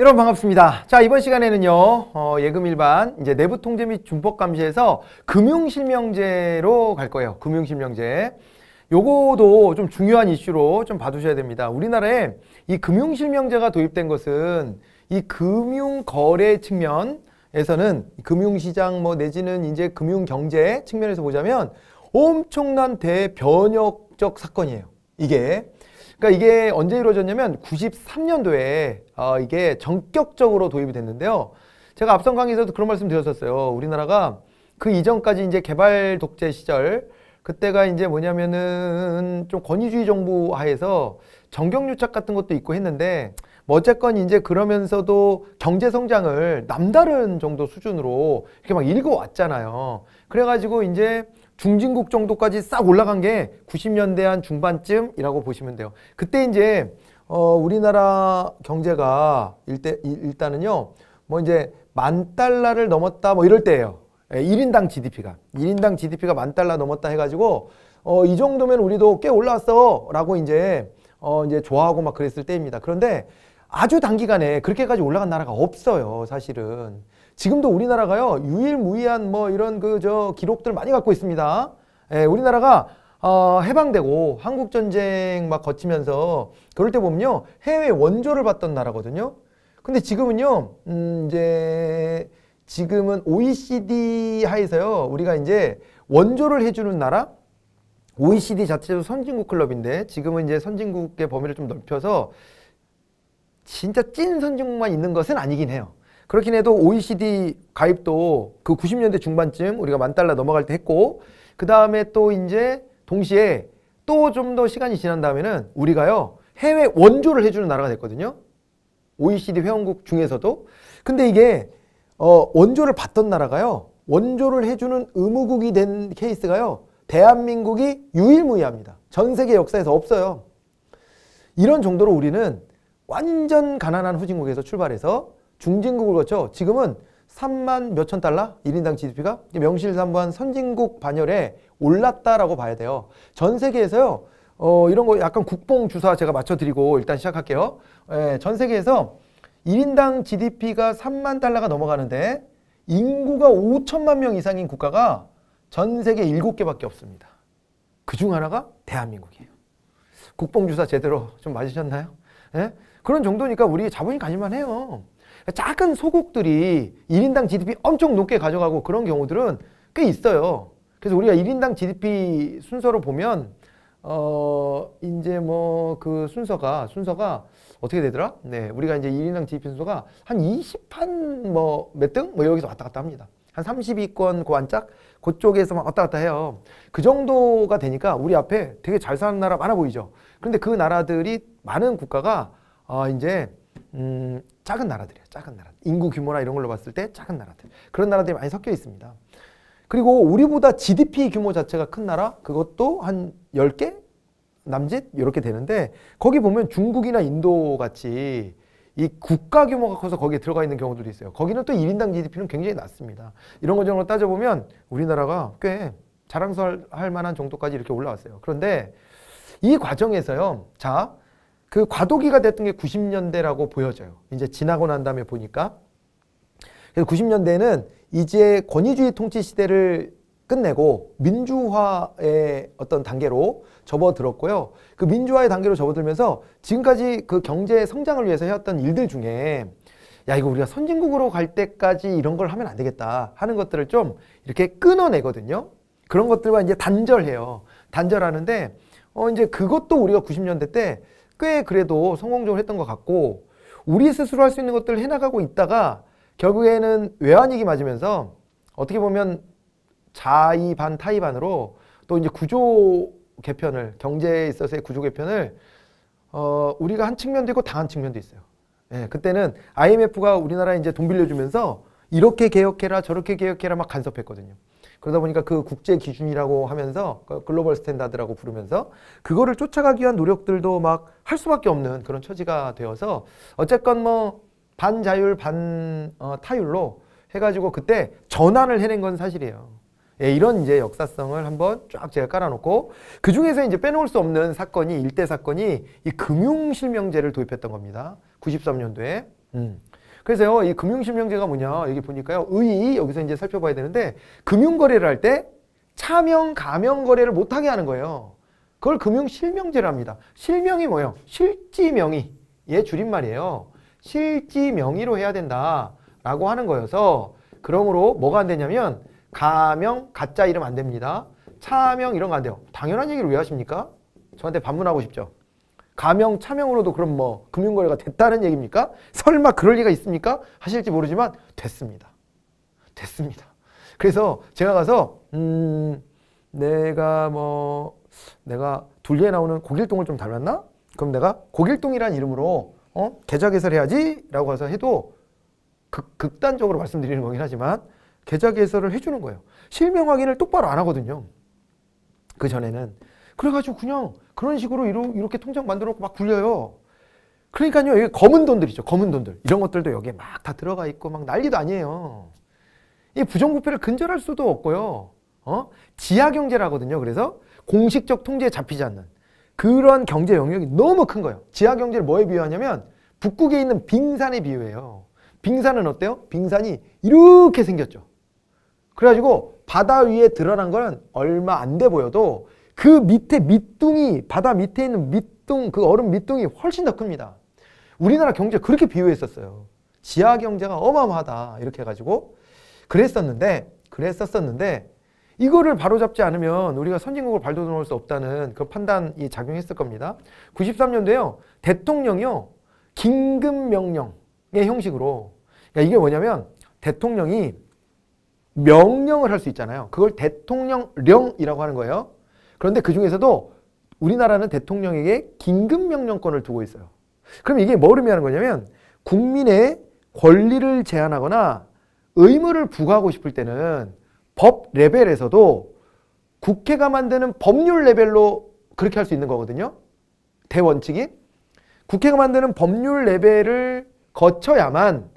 여러분 반갑습니다. 자 이번 시간에는요 어, 예금 일반 이제 내부 통제 및 준법 감시에서 금융 실명제로 갈 거예요. 금융 실명제. 요거도 좀 중요한 이슈로 좀 봐두셔야 됩니다. 우리나라에 이 금융 실명제가 도입된 것은 이 금융 거래 측면에서는 금융 시장 뭐 내지는 이제 금융 경제 측면에서 보자면 엄청난 대변혁적 사건이에요. 이게 그러니까 이게 언제 이루어졌냐면 93년도에 어, 이게 전격적으로 도입이 됐는데요. 제가 앞선 강의에서도 그런 말씀 드렸었어요. 우리나라가 그 이전까지 이제 개발 독재 시절 그때가 이제 뭐냐면은 좀 권위주의 정부 하에서 정경유착 같은 것도 있고 했는데 뭐 어쨌건 이제 그러면서도 경제 성장을 남다른 정도 수준으로 이렇게 막 읽어 왔잖아요 그래가지고 이제 중진국 정도까지 싹 올라간 게 90년대 한 중반쯤이라고 보시면 돼요. 그때 이제 어 우리나라 경제가 일대, 일단은요. 뭐 이제 만 달러를 넘었다 뭐 이럴 때예요. 1인당 예, GDP가. 1인당 GDP가 만 달러 넘었다 해 가지고 어이 정도면 우리도 꽤 올라왔어라고 이제 어 이제 좋아하고 막 그랬을 때입니다. 그런데 아주 단기간에 그렇게까지 올라간 나라가 없어요, 사실은. 지금도 우리나라가요 유일무이한 뭐 이런 그 저 기록들 많이 갖고 있습니다. 예, 우리나라가 어, 해방되고 한국 전쟁 막 거치면서 그럴 때 보면요 해외 원조를 받던 나라거든요. 근데 지금은요 음, 이제 지금은 OECD 하에서요 우리가 이제 원조를 해주는 나라 OECD 자체도 선진국 클럽인데 지금은 이제 선진국의 범위를 좀 넓혀서 진짜 찐 선진국만 있는 것은 아니긴 해요. 그렇긴 해도 OECD 가입도 그 90년대 중반쯤 우리가 만 달러 넘어갈 때 했고 그 다음에 또 이제 동시에 또 좀 더 시간이 지난 다음에는 우리가요 해외 원조를 해주는 나라가 됐거든요. OECD 회원국 중에서도 근데 이게 어, 원조를 받던 나라가요 원조를 해주는 의무국이 된 케이스가요 대한민국이 유일무이합니다. 전 세계 역사에서 없어요. 이런 정도로 우리는 완전 가난한 후진국에서 출발해서 중진국을 거쳐 지금은 3만 몇천 달러? 1인당 GDP가 명실상부한 선진국 반열에 올랐다라고 봐야 돼요. 전 세계에서요. 어, 이런 거 약간 국뽕 주사 제가 맞춰드리고 일단 시작할게요. 예, 전 세계에서 1인당 GDP가 3만 달러가 넘어가는데 인구가 5천만 명 이상인 국가가 전 세계 7개밖에 없습니다. 그 중 하나가 대한민국이에요. 국뽕 주사 제대로 좀 맞으셨나요? 예? 그런 정도니까 우리 자본이 가질만 해요. 작은 소국들이 1인당 GDP 엄청 높게 가져가고 그런 경우들은 꽤 있어요. 그래서 우리가 1인당 GDP 순서로 보면 어 이제 뭐 그 순서가 순서가 어떻게 되더라? 네, 우리가 이제 1인당 GDP 순서가 한 2 0판뭐 몇 등? 뭐 여기서 왔다 갔다 합니다. 한 30위권 고안짝 그쪽에서만 왔다 갔다 해요. 그 정도가 되니까 우리 앞에 되게 잘 사는 나라 많아 보이죠. 그런데 그 나라들이 많은 국가가 아 이제 음 작은 나라들이에요. 작은 나라. 인구 규모나 이런 걸로 봤을 때 작은 나라들. 그런 나라들이 많이 섞여 있습니다. 그리고 우리보다 GDP 규모 자체가 큰 나라 그것도 한 10개 남짓 이렇게 되는데 거기 보면 중국이나 인도 같이 이 국가 규모가 커서 거기에 들어가 있는 경우들이 있어요. 거기는 또 1인당 GDP는 굉장히 낮습니다. 이런 거정도 따져보면 우리나라가 꽤 자랑할 만한 정도까지 이렇게 올라왔어요. 그런데 이 과정에서요. 자, 그 과도기가 됐던 게 90년대라고 보여져요. 이제 지나고 난 다음에 보니까. 그래서 90년대는 이제 권위주의 통치 시대를 끝내고 민주화의 어떤 단계로 접어들었고요. 그 민주화의 단계로 접어들면서 지금까지 그 경제 성장을 위해서 해왔던 일들 중에 야 이거 우리가 선진국으로 갈 때까지 이런 걸 하면 안 되겠다 하는 것들을 좀 이렇게 끊어내거든요. 그런 것들과 이제 단절해요. 단절하는데 어 이제 그것도 우리가 90년대 때꽤 그래도 성공적으로 했던 것 같고 우리 스스로 할 수 있는 것들을 해나가고 있다가 결국에는 외환위기 맞으면서 어떻게 보면 자이 반 타이 반으로 또 이제 구조 개편을 경제에 있어서의 구조 개편을 어, 우리가 한 측면도 있고 당한 측면도 있어요. 예, 그때는 IMF가 우리나라 에 이제 돈 빌려주면서 이렇게 개혁해라 저렇게 개혁해라 막 간섭했거든요. 그러다 보니까 그 국제 기준이라고 하면서 그 글로벌 스탠다드라고 부르면서 그거를 쫓아가기 위한 노력들도 막 할 수밖에 없는 그런 처지가 되어서 어쨌건 뭐 반자율 반 어, 타율로 해가지고 그때 전환을 해낸 건 사실이에요. 예, 이런 이제 역사성을 한번 쫙 제가 깔아놓고 그 중에서 이제 빼놓을 수 없는 사건이 일대 사건이 이 금융 실명제를 도입했던 겁니다. 93년도에. 음. 그래서요, 이 금융실명제가 뭐냐, 여기 보니까요, 의의, 여기서 이제 살펴봐야 되는데, 금융거래를 할 때 차명, 가명 거래를 못하게 하는 거예요. 그걸 금융실명제랍니다. 실명이 뭐예요? 실지명의. 예, 줄임말이에요. 실지명의로 해야 된다라고 하는 거여서, 그러므로 뭐가 안 되냐면, 가명, 가짜 이름 안 됩니다. 차명 이런 거 안 돼요. 당연한 얘기를 왜 하십니까? 저한테 반문하고 싶죠. 가명 차명으로도 그럼 뭐 금융거래가 됐다는 얘기입니까? 설마 그럴 리가 있습니까? 하실지 모르지만 됐습니다. 됐습니다. 그래서 제가 가서 음 내가 뭐 내가 둘리에 나오는 고길동을 좀 닮았나? 그럼 내가 고길동이란 이름으로 어? 계좌 개설해야지 라고 해서 해도 극, 극단적으로 말씀드리는 거긴 하지만 계좌 개설을 해주는 거예요. 실명 확인을 똑바로 안 하거든요. 그 전에는 그래가지고 그냥 그런 식으로 이러, 이렇게 통장 만들어갖고 막 굴려요. 그러니까요, 여기 검은 돈들이죠. 검은 돈들. 이런 것들도 여기에 막 다 들어가 있고 막 난리도 아니에요. 이 부정부패를 근절할 수도 없고요. 어? 지하경제라거든요. 그래서 공식적 통제에 잡히지 않는 그런 경제 영역이 너무 큰 거예요. 지하경제를 뭐에 비유하냐면 북극에 있는 빙산에 비유해요. 빙산은 어때요? 빙산이 이렇게 생겼죠. 그래가지고 바다 위에 드러난 거는 얼마 안 돼 보여도 그 밑에 밑둥이 바다 밑에 있는 밑둥 그 얼음 밑둥이 훨씬 더 큽니다. 우리나라 경제 그렇게 비유했었어요. 지하 경제가 어마어마하다 이렇게 해가지고 그랬었는데 그랬었었는데 이거를 바로잡지 않으면 우리가 선진국을 발돋움할수 없다는 그 판단이 작용했을 겁니다. 93년도에요. 대통령이요. 긴급명령의 형식으로 그러니까 이게 뭐냐면 대통령이 명령을 할 수 있잖아요. 그걸 대통령령이라고 하는 거예요. 그런데 그 중에서도 우리나라는 대통령에게 긴급명령권을 두고 있어요. 그럼 이게 뭘 의미하는 거냐면 국민의 권리를 제한하거나 의무를 부과하고 싶을 때는 법 레벨에서도 국회가 만드는 법률 레벨로 그렇게 할 수 있는 거거든요. 대원칙이. 국회가 만드는 법률 레벨을 거쳐야만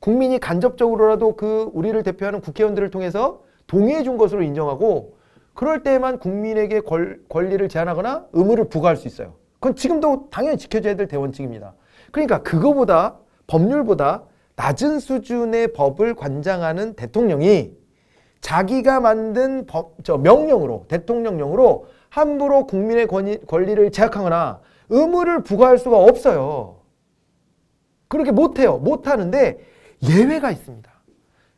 국민이 간접적으로라도 그 우리를 대표하는 국회의원들을 통해서 동의해 준 것으로 인정하고 그럴 때만 에 국민에게 권, 리를 제한하거나 의무를 부과할 수 있어요. 그건 지금도 당연히 지켜줘야 될 대원칙입니다. 그러니까 그거보다 법률보다 낮은 수준의 법을 관장하는 대통령이 자기가 만든 법, 저 명령으로 대통령령으로 함부로 국민의 권위, 권리를 제약하거나 의무를 부과할 수가 없어요. 그렇게 못해요. 못하는데 예외가 있습니다.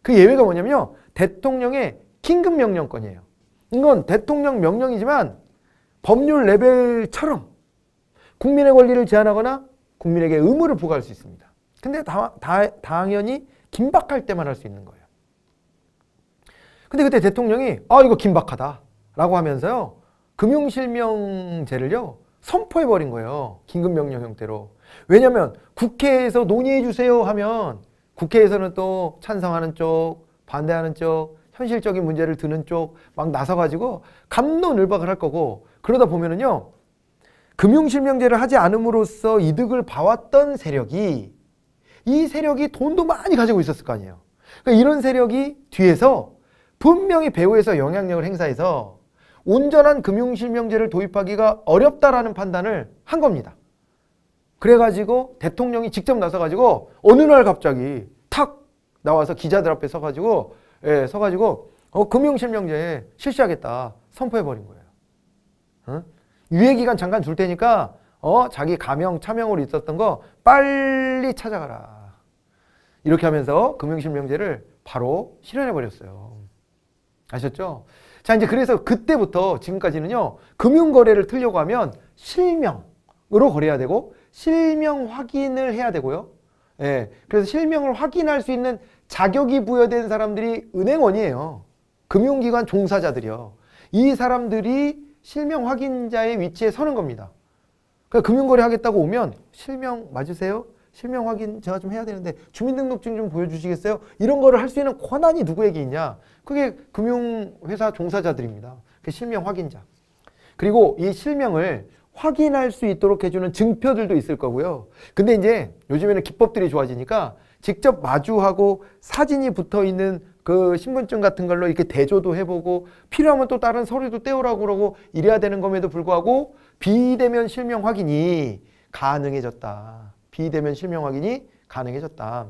그 예외가 뭐냐면요. 대통령의 긴급명령권이에요. 이건 대통령 명령이지만 법률 레벨처럼 국민의 권리를 제한하거나 국민에게 의무를 부과할 수 있습니다. 근데 다, 다, 당연히 긴박할 때만 할 수 있는 거예요. 근데 그때 대통령이 아 이거 긴박하다 라고 하면서요. 금융실명제를요. 선포해버린 거예요. 긴급명령 형태로. 왜냐면 국회에서 논의해주세요 하면 국회에서는 또 찬성하는 쪽 반대하는 쪽 현실적인 문제를 드는 쪽 막 나서가지고 감론을박을 할 거고 그러다 보면은요 금융실명제를 하지 않음으로써 이득을 봐왔던 세력이 이 세력이 돈도 많이 가지고 있었을 거 아니에요. 그러니까 이런 세력이 뒤에서 분명히 배후에서 영향력을 행사해서 온전한 금융실명제를 도입하기가 어렵다라는 판단을 한 겁니다. 그래가지고 대통령이 직접 나서가지고 어느 날 갑자기 탁 나와서 기자들 앞에 서가지고 예, 서가지고 어, 금융실명제 실시하겠다 선포해버린 거예요. 응? 유예기간 잠깐 줄 테니까 어 자기 가명 차명으로 있었던 거 빨리 찾아가라. 이렇게 하면서 금융실명제를 바로 실현해버렸어요. 아셨죠? 자 이제 그래서 그때부터 지금까지는요. 금융거래를 틀려고 하면 실명으로 거래해야 되고 실명 확인을 해야 되고요. 예, 그래서 실명을 확인할 수 있는 자격이 부여된 사람들이 은행원이에요. 금융기관 종사자들이요. 이 사람들이 실명 확인자의 위치에 서는 겁니다. 그러니까 금융거래 하겠다고 오면 실명 맞으세요? 실명 확인 제가 좀 해야 되는데 주민등록증 좀 보여주시겠어요? 이런 거를 할 수 있는 권한이 누구에게 있냐? 그게 금융회사 종사자들입니다. 그 실명 확인자. 그리고 이 실명을 확인할 수 있도록 해주는 증표들도 있을 거고요. 근데 이제 요즘에는 기법들이 좋아지니까 직접 마주하고 사진이 붙어 있는 그 신분증 같은 걸로 이렇게 대조도 해보고 필요하면 또 다른 서류도 떼오라고 그러고 이래야 되는 것에도 불구하고 비대면 실명 확인이 가능해졌다. 비대면 실명 확인이 가능해졌다.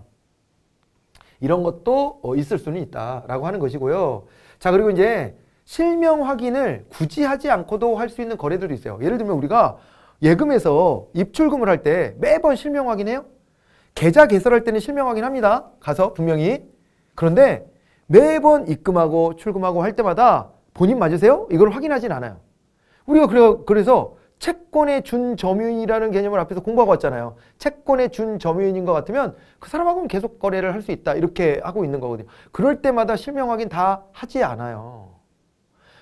이런 것도 어 있을 수는 있다라고 하는 것이고요. 자 그리고 이제 실명 확인을 굳이 하지 않고도 할 수 있는 거래들도 있어요. 예를 들면 우리가 예금에서 입출금을 할 때 매번 실명 확인해요? 계좌 개설할 때는 실명확인 합니다. 가서 분명히. 그런데 매번 입금하고 출금하고 할 때마다 본인 맞으세요? 이걸 확인하진 않아요. 우리가 그래서 채권의 준점유인이라는 개념을 앞에서 공부하고 왔잖아요. 채권의 준점유인인 것 같으면 그 사람하고는 계속 거래를 할 수 있다. 이렇게 하고 있는 거거든요. 그럴 때마다 실명 확인 다 하지 않아요.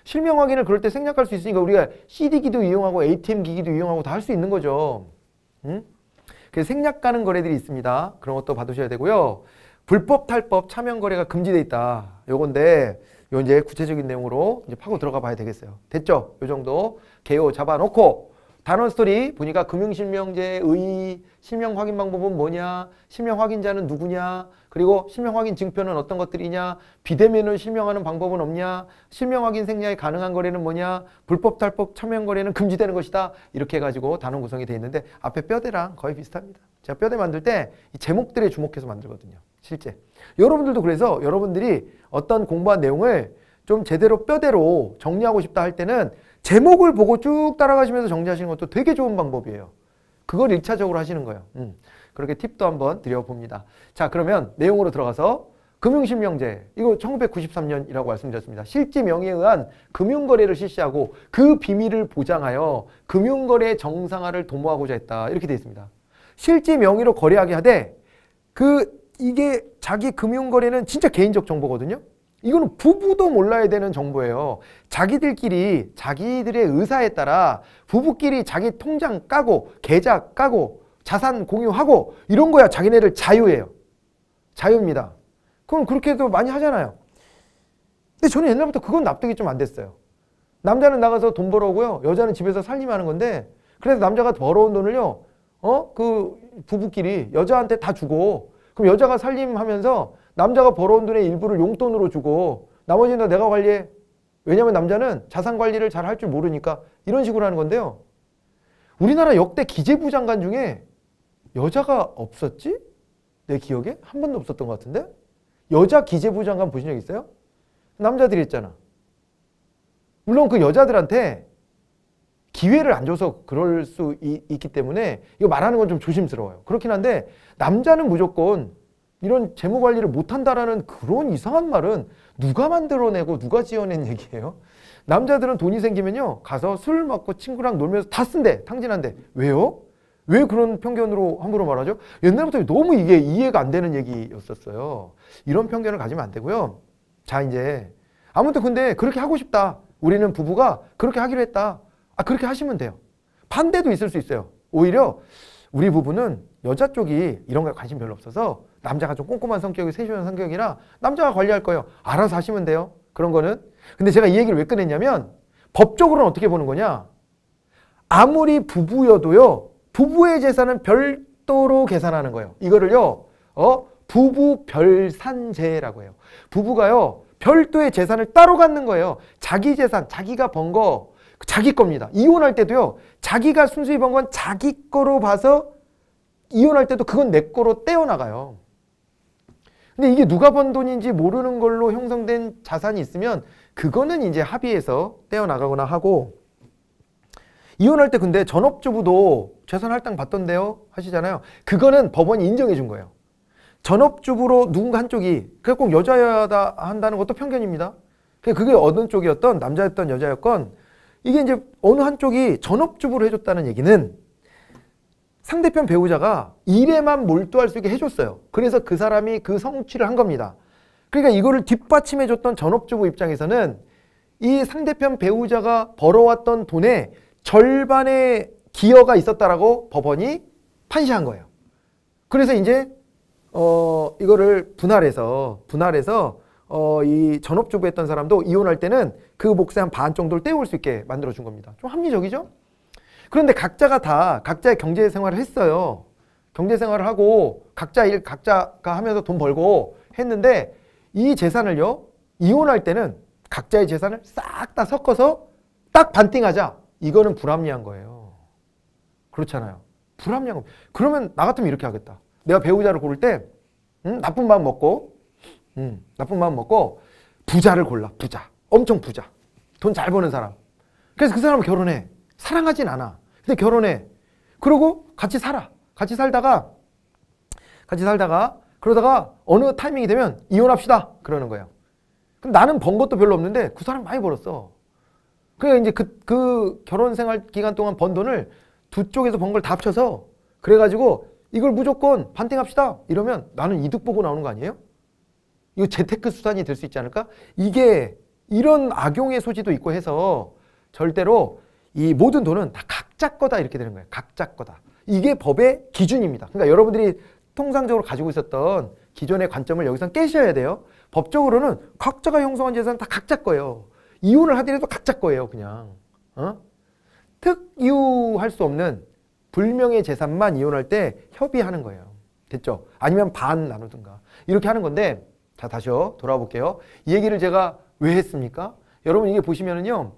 실명 확인을 그럴 때 생략할 수 있으니까 우리가 CD기도 이용하고 ATM기기도 이용하고 다 할 수 있는 거죠. 응? 그 생략 가는 거래들이 있습니다. 그런 것도 받으셔야 되고요. 불법 탈법 차명 거래가 금지돼 있다. 요건데 요 이제 구체적인 내용으로 이제 파고 들어가 봐야 되겠어요. 됐죠? 요 정도 개요 잡아놓고 단원 스토리 보니까 금융실명제의 실명 확인 방법은 뭐냐, 실명 확인자는 누구냐, 그리고 실명 확인 증표는 어떤 것들이냐, 비대면을 실명하는 방법은 없냐, 실명 확인 생략이 가능한 거래는 뭐냐, 불법 탈법 참여 거래는 금지되는 것이다. 이렇게 해가지고 단원 구성이 되어 있는데 앞에 뼈대랑 거의 비슷합니다. 제가 뼈대 만들 때 이 제목들에 주목해서 만들거든요. 실제. 여러분들도 그래서 여러분들이 어떤 공부한 내용을 좀 제대로 뼈대로 정리하고 싶다 할 때는 제목을 보고 쭉 따라가시면서 정리하시는 것도 되게 좋은 방법이에요. 그걸 1차적으로 하시는 거예요. 음, 그렇게 팁도 한번 드려봅니다. 자 그러면 내용으로 들어가서 금융실명제 이거 1993년이라고 말씀드렸습니다. 실지 명의에 의한 금융거래를 실시하고 그 비밀을 보장하여 금융거래 정상화를 도모하고자 했다. 이렇게 되어 있습니다. 실지 명의로 거래하게 하되 그 이게 자기 금융거래는 진짜 개인적 정보거든요. 이거는 부부도 몰라야 되는 정보예요. 자기들끼리 자기들의 의사에 따라 부부끼리 자기 통장 까고 계좌 까고 자산 공유하고 이런 거야 자기네들 자유예요. 자유입니다. 그럼 그렇게도 많이 하잖아요. 근데 저는 옛날부터 그건 납득이 좀 안 됐어요. 남자는 나가서 돈 벌어오고요. 여자는 집에서 살림하는 건데 그래서 남자가 벌어온 돈을요. 어? 그 부부끼리 여자한테 다 주고 그럼 여자가 살림하면서 남자가 벌어온 돈의 일부를 용돈으로 주고 나머지는 내가 관리해. 왜냐면 남자는 자산 관리를 잘 할 줄 모르니까 이런 식으로 하는 건데요. 우리나라 역대 기재부 장관 중에 여자가 없었지? 내 기억에 한 번도 없었던 것 같은데? 여자 기재부 장관 보신 적 있어요? 남자들이 있잖아. 물론 그 여자들한테 기회를 안 줘서 그럴 수 있, 기 때문에 이거 말하는 건 좀 조심스러워요. 그렇긴 한데 남자는 무조건 이런 재무 관리를 못한다라는 그런 이상한 말은 누가 만들어내고 누가 지어낸 얘기예요? 남자들은 돈이 생기면요 가서 술 먹고 친구랑 놀면서 다 쓴대 탕진한대 왜요? 왜 그런 편견으로 함부로 말하죠? 옛날부터 너무 이게 이해가 안 되는 얘기였었어요. 이런 편견을 가지면 안 되고요. 자 이제 아무튼 근데 그렇게 하고 싶다. 우리는 부부가 그렇게 하기로 했다. 아 그렇게 하시면 돼요. 반대도 있을 수 있어요. 오히려 우리 부부는 여자 쪽이 이런 거에 관심 별로 없어서 남자가 좀 꼼꼼한 성격이 세심한 성격이라 남자가 관리할 거예요. 알아서 하시면 돼요. 그런 거는. 근데 제가 이 얘기를 왜 꺼냈냐면 법적으로는 어떻게 보는 거냐. 아무리 부부여도요. 부부의 재산은 별도로 계산하는 거예요. 이거를요. 어? 부부 별산제라고 해요. 부부가요. 별도의 재산을 따로 갖는 거예요. 자기 재산, 자기가 번 거, 자기 겁니다. 이혼할 때도요. 자기가 순수히 번 건 자기 거로 봐서 이혼할 때도 그건 내 거로 떼어나가요. 근데 이게 누가 번 돈인지 모르는 걸로 형성된 자산이 있으면 그거는 이제 합의해서 떼어나가거나 하고 이혼할 때 근데 전업주부도 재산 할당 받던데요 하시잖아요. 그거는 법원이 인정해 준 거예요. 전업주부로 누군가 한쪽이 그게 꼭 여자여야 한다는 것도 편견입니다. 그게 어느 쪽이었던 남자였던 여자였건 이게 이제 어느 한쪽이 전업주부로 해줬다는 얘기는 상대편 배우자가 일에만 몰두할 수 있게 해줬어요. 그래서 그 사람이 그 성취를 한 겁니다. 그러니까 이거를 뒷받침해줬던 전업주부 입장에서는 이 상대편 배우자가 벌어왔던 돈에 절반의 기여가 있었다라고 법원이 판시한 거예요. 그래서 이제 어 이거를 분할해서 분할해서 어 이 전업주부 했던 사람도 이혼할 때는 그 몫의 한 반 정도를 떼올 수 있게 만들어준 겁니다. 좀 합리적이죠? 그런데 각자가 다 각자의 경제 생활을 했어요. 경제 생활을 하고 각자 일 각자가 하면서 돈 벌고 했는데 이 재산을요. 이혼할 때는 각자의 재산을 싹 다 섞어서 딱 반띵하자. 이거는 불합리한 거예요. 그렇잖아요. 불합리한 거. 그러면 나 같으면 이렇게 하겠다. 내가 배우자를 고를 때 음, 나쁜 마음 먹고 음, 나쁜 마음 먹고 부자를 골라. 부자. 엄청 부자. 돈 잘 버는 사람. 그래서 그 사람을 결혼해. 사랑하진 않아. 근데 네, 결혼해. 그리고 같이 살아. 같이 살다가 같이 살다가 그러다가 어느 타이밍이 되면 이혼합시다. 그러는 거예요. 그럼 나는 번 것도 별로 없는데 그 사람 많이 벌었어. 그래 그러니까 이제 그, 그 결혼 생활 기간 동안 번 돈을 두 쪽에서 번 걸 다 합쳐서 그래가지고 이걸 무조건 반띵합시다 이러면 나는 이득 보고 나오는 거 아니에요? 이거 재테크 수단이 될 수 있지 않을까? 이게 이런 악용의 소지도 있고 해서 절대로 이 모든 돈은 다각 각자 거다 이렇게 되는 거예요. 각자 거다. 이게 법의 기준입니다. 그러니까 여러분들이 통상적으로 가지고 있었던 기존의 관점을 여기서 깨셔야 돼요. 법적으로는 각자가 형성한 재산다 각자 거예요. 이혼을 하더라도 각자 거예요, 그냥. 어? 특유할 수 없는 불명의 재산만 이혼할 때 협의하는 거예요. 됐죠? 아니면 반 나누든가. 이렇게 하는 건데, 자, 다시요. 돌아볼게요. 이 얘기를 제가 왜 했습니까? 여러분 이게 보시면은요.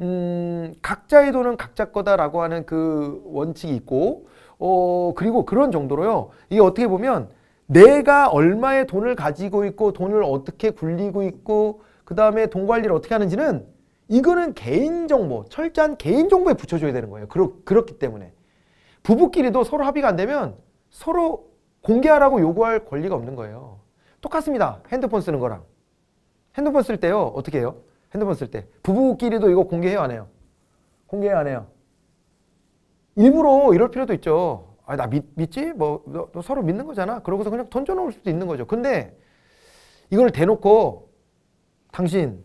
음, 각자의 돈은 각자 거다라고 하는 그 원칙이 있고, 어, 그리고 그런 정도로요. 이게 어떻게 보면 내가 얼마의 돈을 가지고 있고, 돈을 어떻게 굴리고 있고, 그 다음에 돈 관리를 어떻게 하는지는 이거는 개인정보, 철저한 개인정보에 붙여줘야 되는 거예요. 그렇, 그렇기 때문에. 부부끼리도 서로 합의가 안 되면 서로 공개하라고 요구할 권리가 없는 거예요. 똑같습니다. 핸드폰 쓰는 거랑. 핸드폰 쓸 때요, 어떻게 해요? 핸드폰 쓸 때. 부부끼리도 이거 공개해요, 안 해요? 공개해요, 안 해요? 일부러 이럴 필요도 있죠. 아, 나 믿, 믿지? 뭐, 너, 너 서로 믿는 거잖아. 그러고서 그냥 던져놓을 수도 있는 거죠. 근데 이걸 대놓고 당신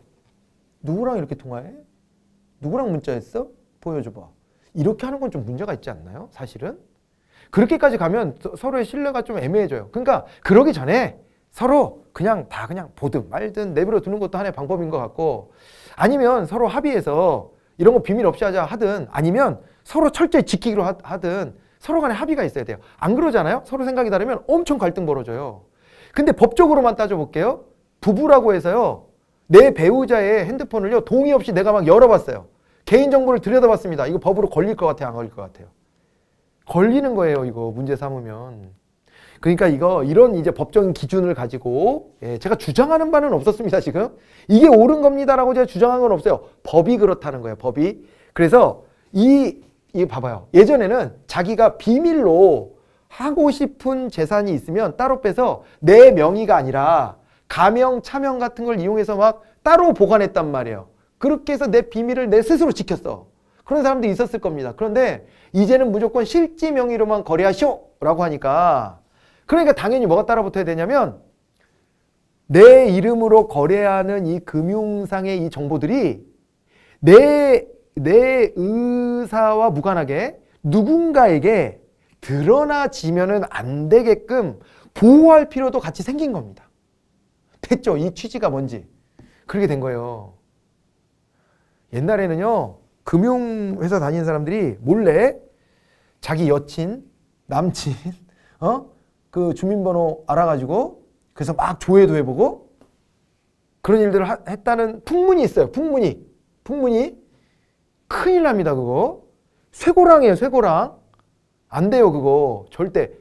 누구랑 이렇게 통화해? 누구랑 문자했어? 보여줘봐. 이렇게 하는 건 좀 문제가 있지 않나요? 사실은? 그렇게까지 가면 서, 로의 신뢰가 좀 애매해져요. 그러니까 그러기 전에 서로 그냥 다 그냥 보든 말든 내버려 두는 것도 하나의 방법인 것 같고 아니면 서로 합의해서 이런 거 비밀 없이 하자 하든 아니면 서로 철저히 지키기로 하든 서로 간에 합의가 있어야 돼요. 안 그러잖아요? 서로 생각이 다르면 엄청 갈등 벌어져요. 근데 법적으로만 따져볼게요. 부부라고 해서요. 내 배우자의 핸드폰을요. 동의 없이 내가 막 열어봤어요. 개인정보를 들여다봤습니다. 이거 법으로 걸릴 것 같아요? 안 걸릴 것 같아요? 걸리는 거예요. 이거 문제 삼으면. 그러니까 이거 이런 이제 법적인 기준을 가지고 예, 제가 주장하는 바는 없었습니다 지금 이게 옳은 겁니다라고 제가 주장한 건 없어요 법이 그렇다는 거예요 법이 그래서 이 이 봐봐요 예전에는 자기가 비밀로 하고 싶은 재산이 있으면 따로 빼서 내 명의가 아니라 가명 차명 같은 걸 이용해서 막 따로 보관했단 말이에요 그렇게 해서 내 비밀을 내 스스로 지켰어 그런 사람도 있었을 겁니다. 그런데 이제는 무조건 실지 명의로만 거래하쇼 라고 하니까 그러니까 당연히 뭐가 따라붙어야 되냐면 내 이름으로 거래하는 이 금융상의 이 정보들이 내, 내 의사와 무관하게 누군가에게 드러나지면은 안 되게끔 보호할 필요도 같이 생긴 겁니다. 됐죠? 이 취지가 뭔지. 그렇게 된 거예요. 옛날에는요, 금융회사 다니는 사람들이 몰래 자기 여친, 남친, 어? 그 주민번호 알아가지고 그래서 막 조회도 해보고 그런 일들을 하, 했다는 풍문이 있어요. 풍문이. 풍문이. 큰일 납니다. 그거. 쇠고랑이에요. 쇠고랑. 안 돼요. 그거. 절대.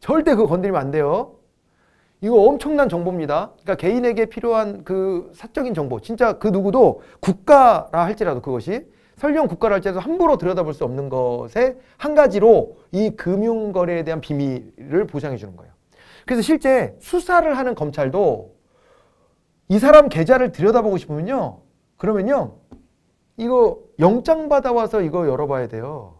절대 그거 건드리면 안 돼요. 이거 엄청난 정보입니다. 그러니까 개인에게 필요한 그 사적인 정보. 진짜 그 누구도 국가라 할지라도 그것이 설령 국가를 할지라도 함부로 들여다볼 수 없는 것에 한 가지로 이 금융거래에 대한 비밀을 보장해 주는 거예요. 그래서 실제 수사를 하는 검찰도 이 사람 계좌를 들여다보고 싶으면요. 그러면요. 이거 영장 받아와서 이거 열어봐야 돼요.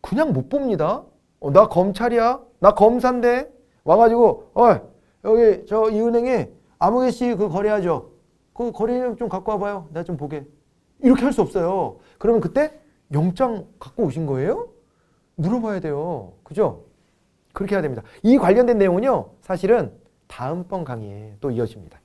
그냥 못 봅니다. 어, 나 검찰이야. 나 검사인데. 와가지고, 어, 여기 저 이 은행에 아무개씨 그 거래하죠. 그 거래량 좀 갖고 와봐요. 나 좀 보게. 이렇게 할 수 없어요. 그러면 그때 영장 갖고 오신 거예요? 물어봐야 돼요. 그죠? 그렇게 해야 됩니다. 이 관련된 내용은요. 사실은 다음번 강의에 또 이어집니다.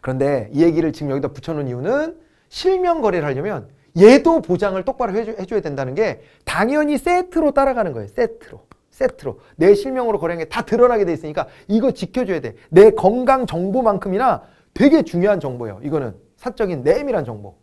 그런데 이 얘기를 지금 여기다 붙여놓은 이유는 실명 거래를 하려면 얘도 보장을 똑바로 해줘, 야 된다는 게 당연히 세트로 따라가는 거예요. 세트로. 세트로. 내 실명으로 거래한 게 다 드러나게 돼 있으니까 이거 지켜줘야 돼. 내 건강 정보만큼이나 되게 중요한 정보예요. 이거는. 사적인 내밀한 정보.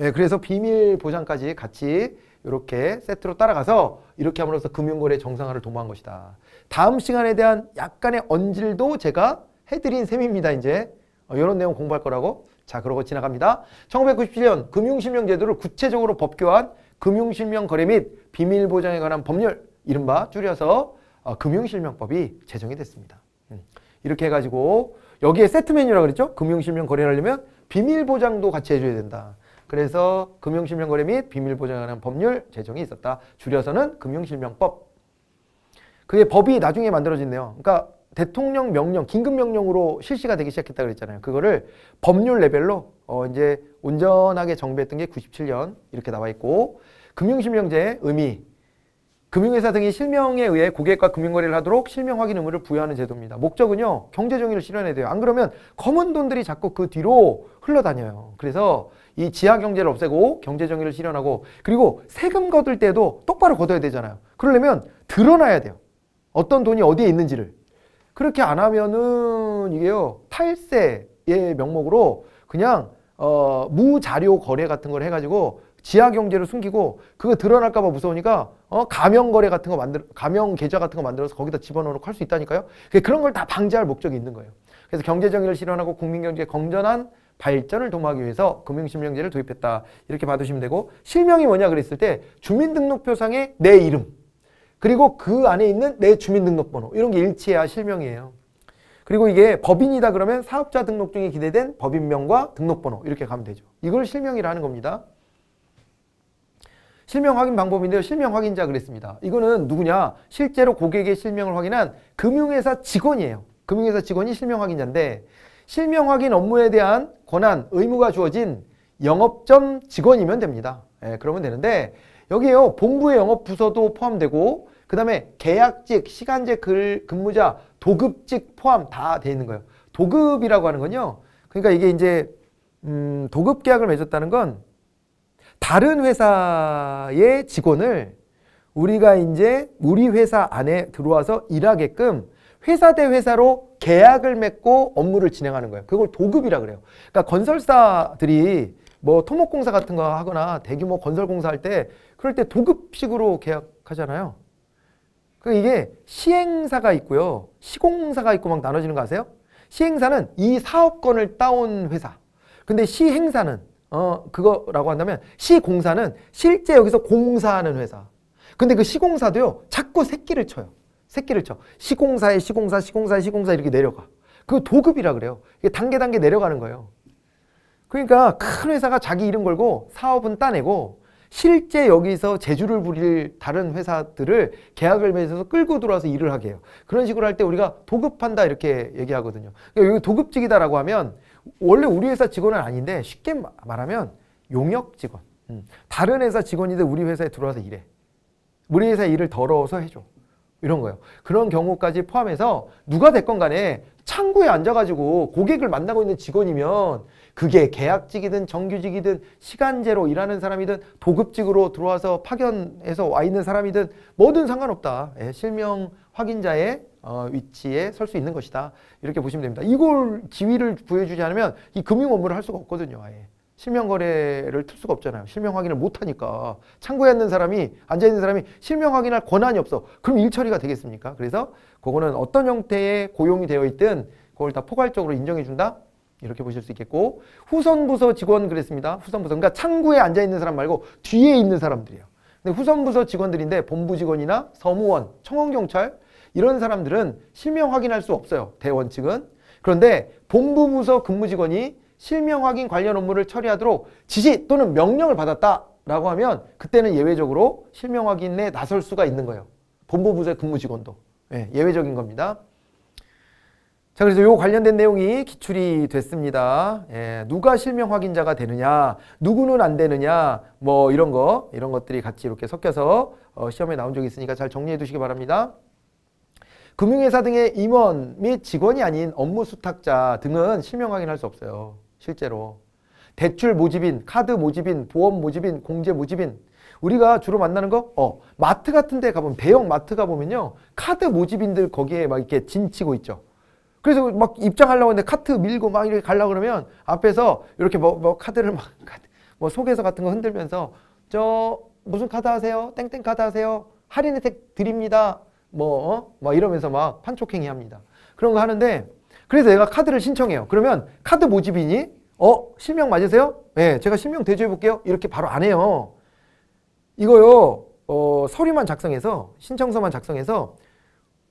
예, 그래서 비밀 보장까지 같이 이렇게 세트로 따라가서 이렇게 함으로써 금융거래 정상화를 도모한 것이다. 다음 시간에 대한 약간의 언질도 제가 해드린 셈입니다. 이제 어, 이런 내용 공부할 거라고 자 그러고 지나갑니다. 1997년 금융실명제도를 구체적으로 법규한 금융실명 거래 및 비밀보장에 관한 법률 이른바 줄여서 어, 금융실명법이 제정이 됐습니다. 음. 이렇게 해가지고 여기에 세트 메뉴라고 그랬죠? 금융실명 거래를 하려면 비밀 보장도 같이 해줘야 된다. 그래서 금융실명거래 및 비밀 보장하는 법률 제정이 있었다. 줄여서는 금융실명법. 그게 법이 나중에 만들어진대요. 그러니까 대통령 명령, 긴급 명령으로 실시가 되기 시작했다 그랬잖아요. 그거를 법률 레벨로 어 이제 온전하게 정비했던 게 97년 이렇게 나와 있고 금융실명제의 의미, 금융회사 등이 실명에 의해 고객과 금융거래를 하도록 실명 확인 의무를 부여하는 제도입니다. 목적은요. 경제정의를 실현해야 돼요. 안 그러면 검은 돈들이 자꾸 그 뒤로 흘러다녀요. 그래서 이 지하경제를 없애고 경제정의를 실현하고 그리고 세금 거둘 때도 똑바로 거둬야 되잖아요. 그러려면 드러나야 돼요. 어떤 돈이 어디에 있는지를. 그렇게 안 하면은 이게요. 탈세의 명목으로 그냥 어, 무자료 거래 같은 걸 해가지고 지하 경제를 숨기고 그거 드러날까 봐 무서우니까 어 가명 거래 같은 거 만들 가명 계좌 같은 거 만들어서 거기다 집어넣도록 할 수 있다니까요. 그런 걸 다 방지할 목적이 있는 거예요. 그래서 경제 정의를 실현하고 국민 경제의 건전한 발전을 도모하기 위해서 금융실명제를 도입했다. 이렇게 봐두시면 되고 실명이 뭐냐 그랬을 때 주민등록표상의 내 이름 그리고 그 안에 있는 내 주민등록번호 이런 게 일치해야 실명이에요. 그리고 이게 법인이다 그러면 사업자 등록 중에 기대된 법인명과 등록번호 이렇게 가면 되죠. 이걸 실명이라 하는 겁니다. 실명 확인 방법인데요. 실명 확인자 그랬습니다. 이거는 누구냐? 실제로 고객의 실명을 확인한 금융회사 직원이에요. 금융회사 직원이 실명 확인자인데 실명 확인 업무에 대한 권한, 의무가 주어진 영업점 직원이면 됩니다. 예, 그러면 되는데 여기에요. 본부의 영업 부서도 포함되고 그 다음에 계약직, 시간제 근무자, 도급직 포함 다 돼 있는 거예요. 도급이라고 하는 건요. 그러니까 이게 이제 음, 도급 계약을 맺었다는 건 다른 회사의 직원을 우리가 이제 우리 회사 안에 들어와서 일하게끔 회사 대 회사로 계약을 맺고 업무를 진행하는 거예요. 그걸 도급이라 그래요. 그러니까 건설사들이 뭐 토목공사 같은 거 하거나 대규모 건설공사 할 때 그럴 때 도급식으로 계약하잖아요. 그 이게 시행사가 있고요. 시공사가 있고 막 나눠지는 거 아세요? 시행사는 이 사업권을 따온 회사. 근데 시행사는 어, 그거라고 한다면 시공사는 실제 여기서 공사하는 회사. 근데 그 시공사도요. 자꾸 새끼를 쳐요. 새끼를 쳐. 시공사에 시공사, 시공사에 시공사 이렇게 내려가. 그 도급이라 그래요. 이게 단계 단계 내려가는 거예요. 그러니까 큰 회사가 자기 이름 걸고 사업은 따내고 실제 여기서 재주를 부릴 다른 회사들을 계약을 맺어서 끌고 들어와서 일을 하게 해요. 그런 식으로 할 때 우리가 도급한다 이렇게 얘기하거든요. 그러니까 여기 도급직이다라고 하면 원래 우리 회사 직원은 아닌데 쉽게 말하면 용역 직원. 음. 다른 회사 직원인데 우리 회사에 들어와서 일해. 우리 회사 일을 더러워서 해줘. 이런 거예요. 그런 경우까지 포함해서 누가 됐건 간에 창구에 앉아가지고 고객을 만나고 있는 직원이면 그게 계약직이든 정규직이든 시간제로 일하는 사람이든 도급직으로 들어와서 파견해서 와 있는 사람이든 뭐든 상관없다. 예, 실명 확인자의 어, 위치에 설 수 있는 것이다. 이렇게 보시면 됩니다. 이걸 지위를 부여해주지 않으면 이 금융 업무를 할 수가 없거든요. 아예. 실명거래를 틀 수가 없잖아요. 실명 확인을 못하니까. 창구에 앉는 사람이, 앉아있는 사람이 실명 확인할 권한이 없어. 그럼 일처리가 되겠습니까? 그래서 그거는 어떤 형태의 고용이 되어 있든 그걸 다 포괄적으로 인정해준다? 이렇게 보실 수 있겠고 후선부서 직원 그랬습니다. 후선부서. 그러니까 창구에 앉아있는 사람 말고 뒤에 있는 사람들이에요. 근데 후선부서 직원들인데 본부 직원이나 서무원, 청원경찰 이런 사람들은 실명 확인할 수 없어요. 대원 칙은 그런데 본부 부서 근무 직원이 실명 확인 관련 업무를 처리하도록 지시 또는 명령을 받았다라고 하면 그때는 예외적으로 실명 확인에 나설 수가 있는 거예요. 본부 부서의 근무 직원도. 예, 예외적인 겁니다. 자 그래서 요 관련된 내용이 기출이 됐습니다. 예, 누가 실명 확인자가 되느냐, 누구는 안 되느냐, 뭐 이런 거 이런 것들이 같이 이렇게 섞여서 어, 시험에 나온 적이 있으니까 잘 정리해 두시기 바랍니다. 금융회사 등의 임원 및 직원이 아닌 업무 수탁자 등은 실명 확인할 수 없어요. 실제로. 대출 모집인, 카드 모집인, 보험 모집인, 공제 모집인 우리가 주로 만나는 거? 어, 마트 같은 데 가보면 대형 마트 가보면요. 카드 모집인들 거기에 막 이렇게 진치고 있죠. 그래서 막 입장하려고 하는데 카트 밀고 막 이렇게 가려고 그러면 앞에서 이렇게 뭐, 뭐 카드를 막, 뭐 속에서 같은 거 흔들면서 저 무슨 카드 하세요? 땡땡 카드 하세요? 할인 혜택 드립니다. 뭐, 어? 막 이러면서 막 판촉행위 합니다. 그런 거 하는데, 그래서 얘가 카드를 신청해요. 그러면 카드 모집이니? 어? 실명 맞으세요? 예, 네, 제가 실명 대조해볼게요. 이렇게 바로 안 해요. 이거요, 어, 서류만 작성해서, 신청서만 작성해서,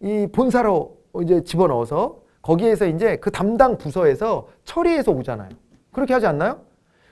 이 본사로 이제 집어넣어서, 거기에서 이제 그 담당 부서에서 처리해서 오잖아요. 그렇게 하지 않나요?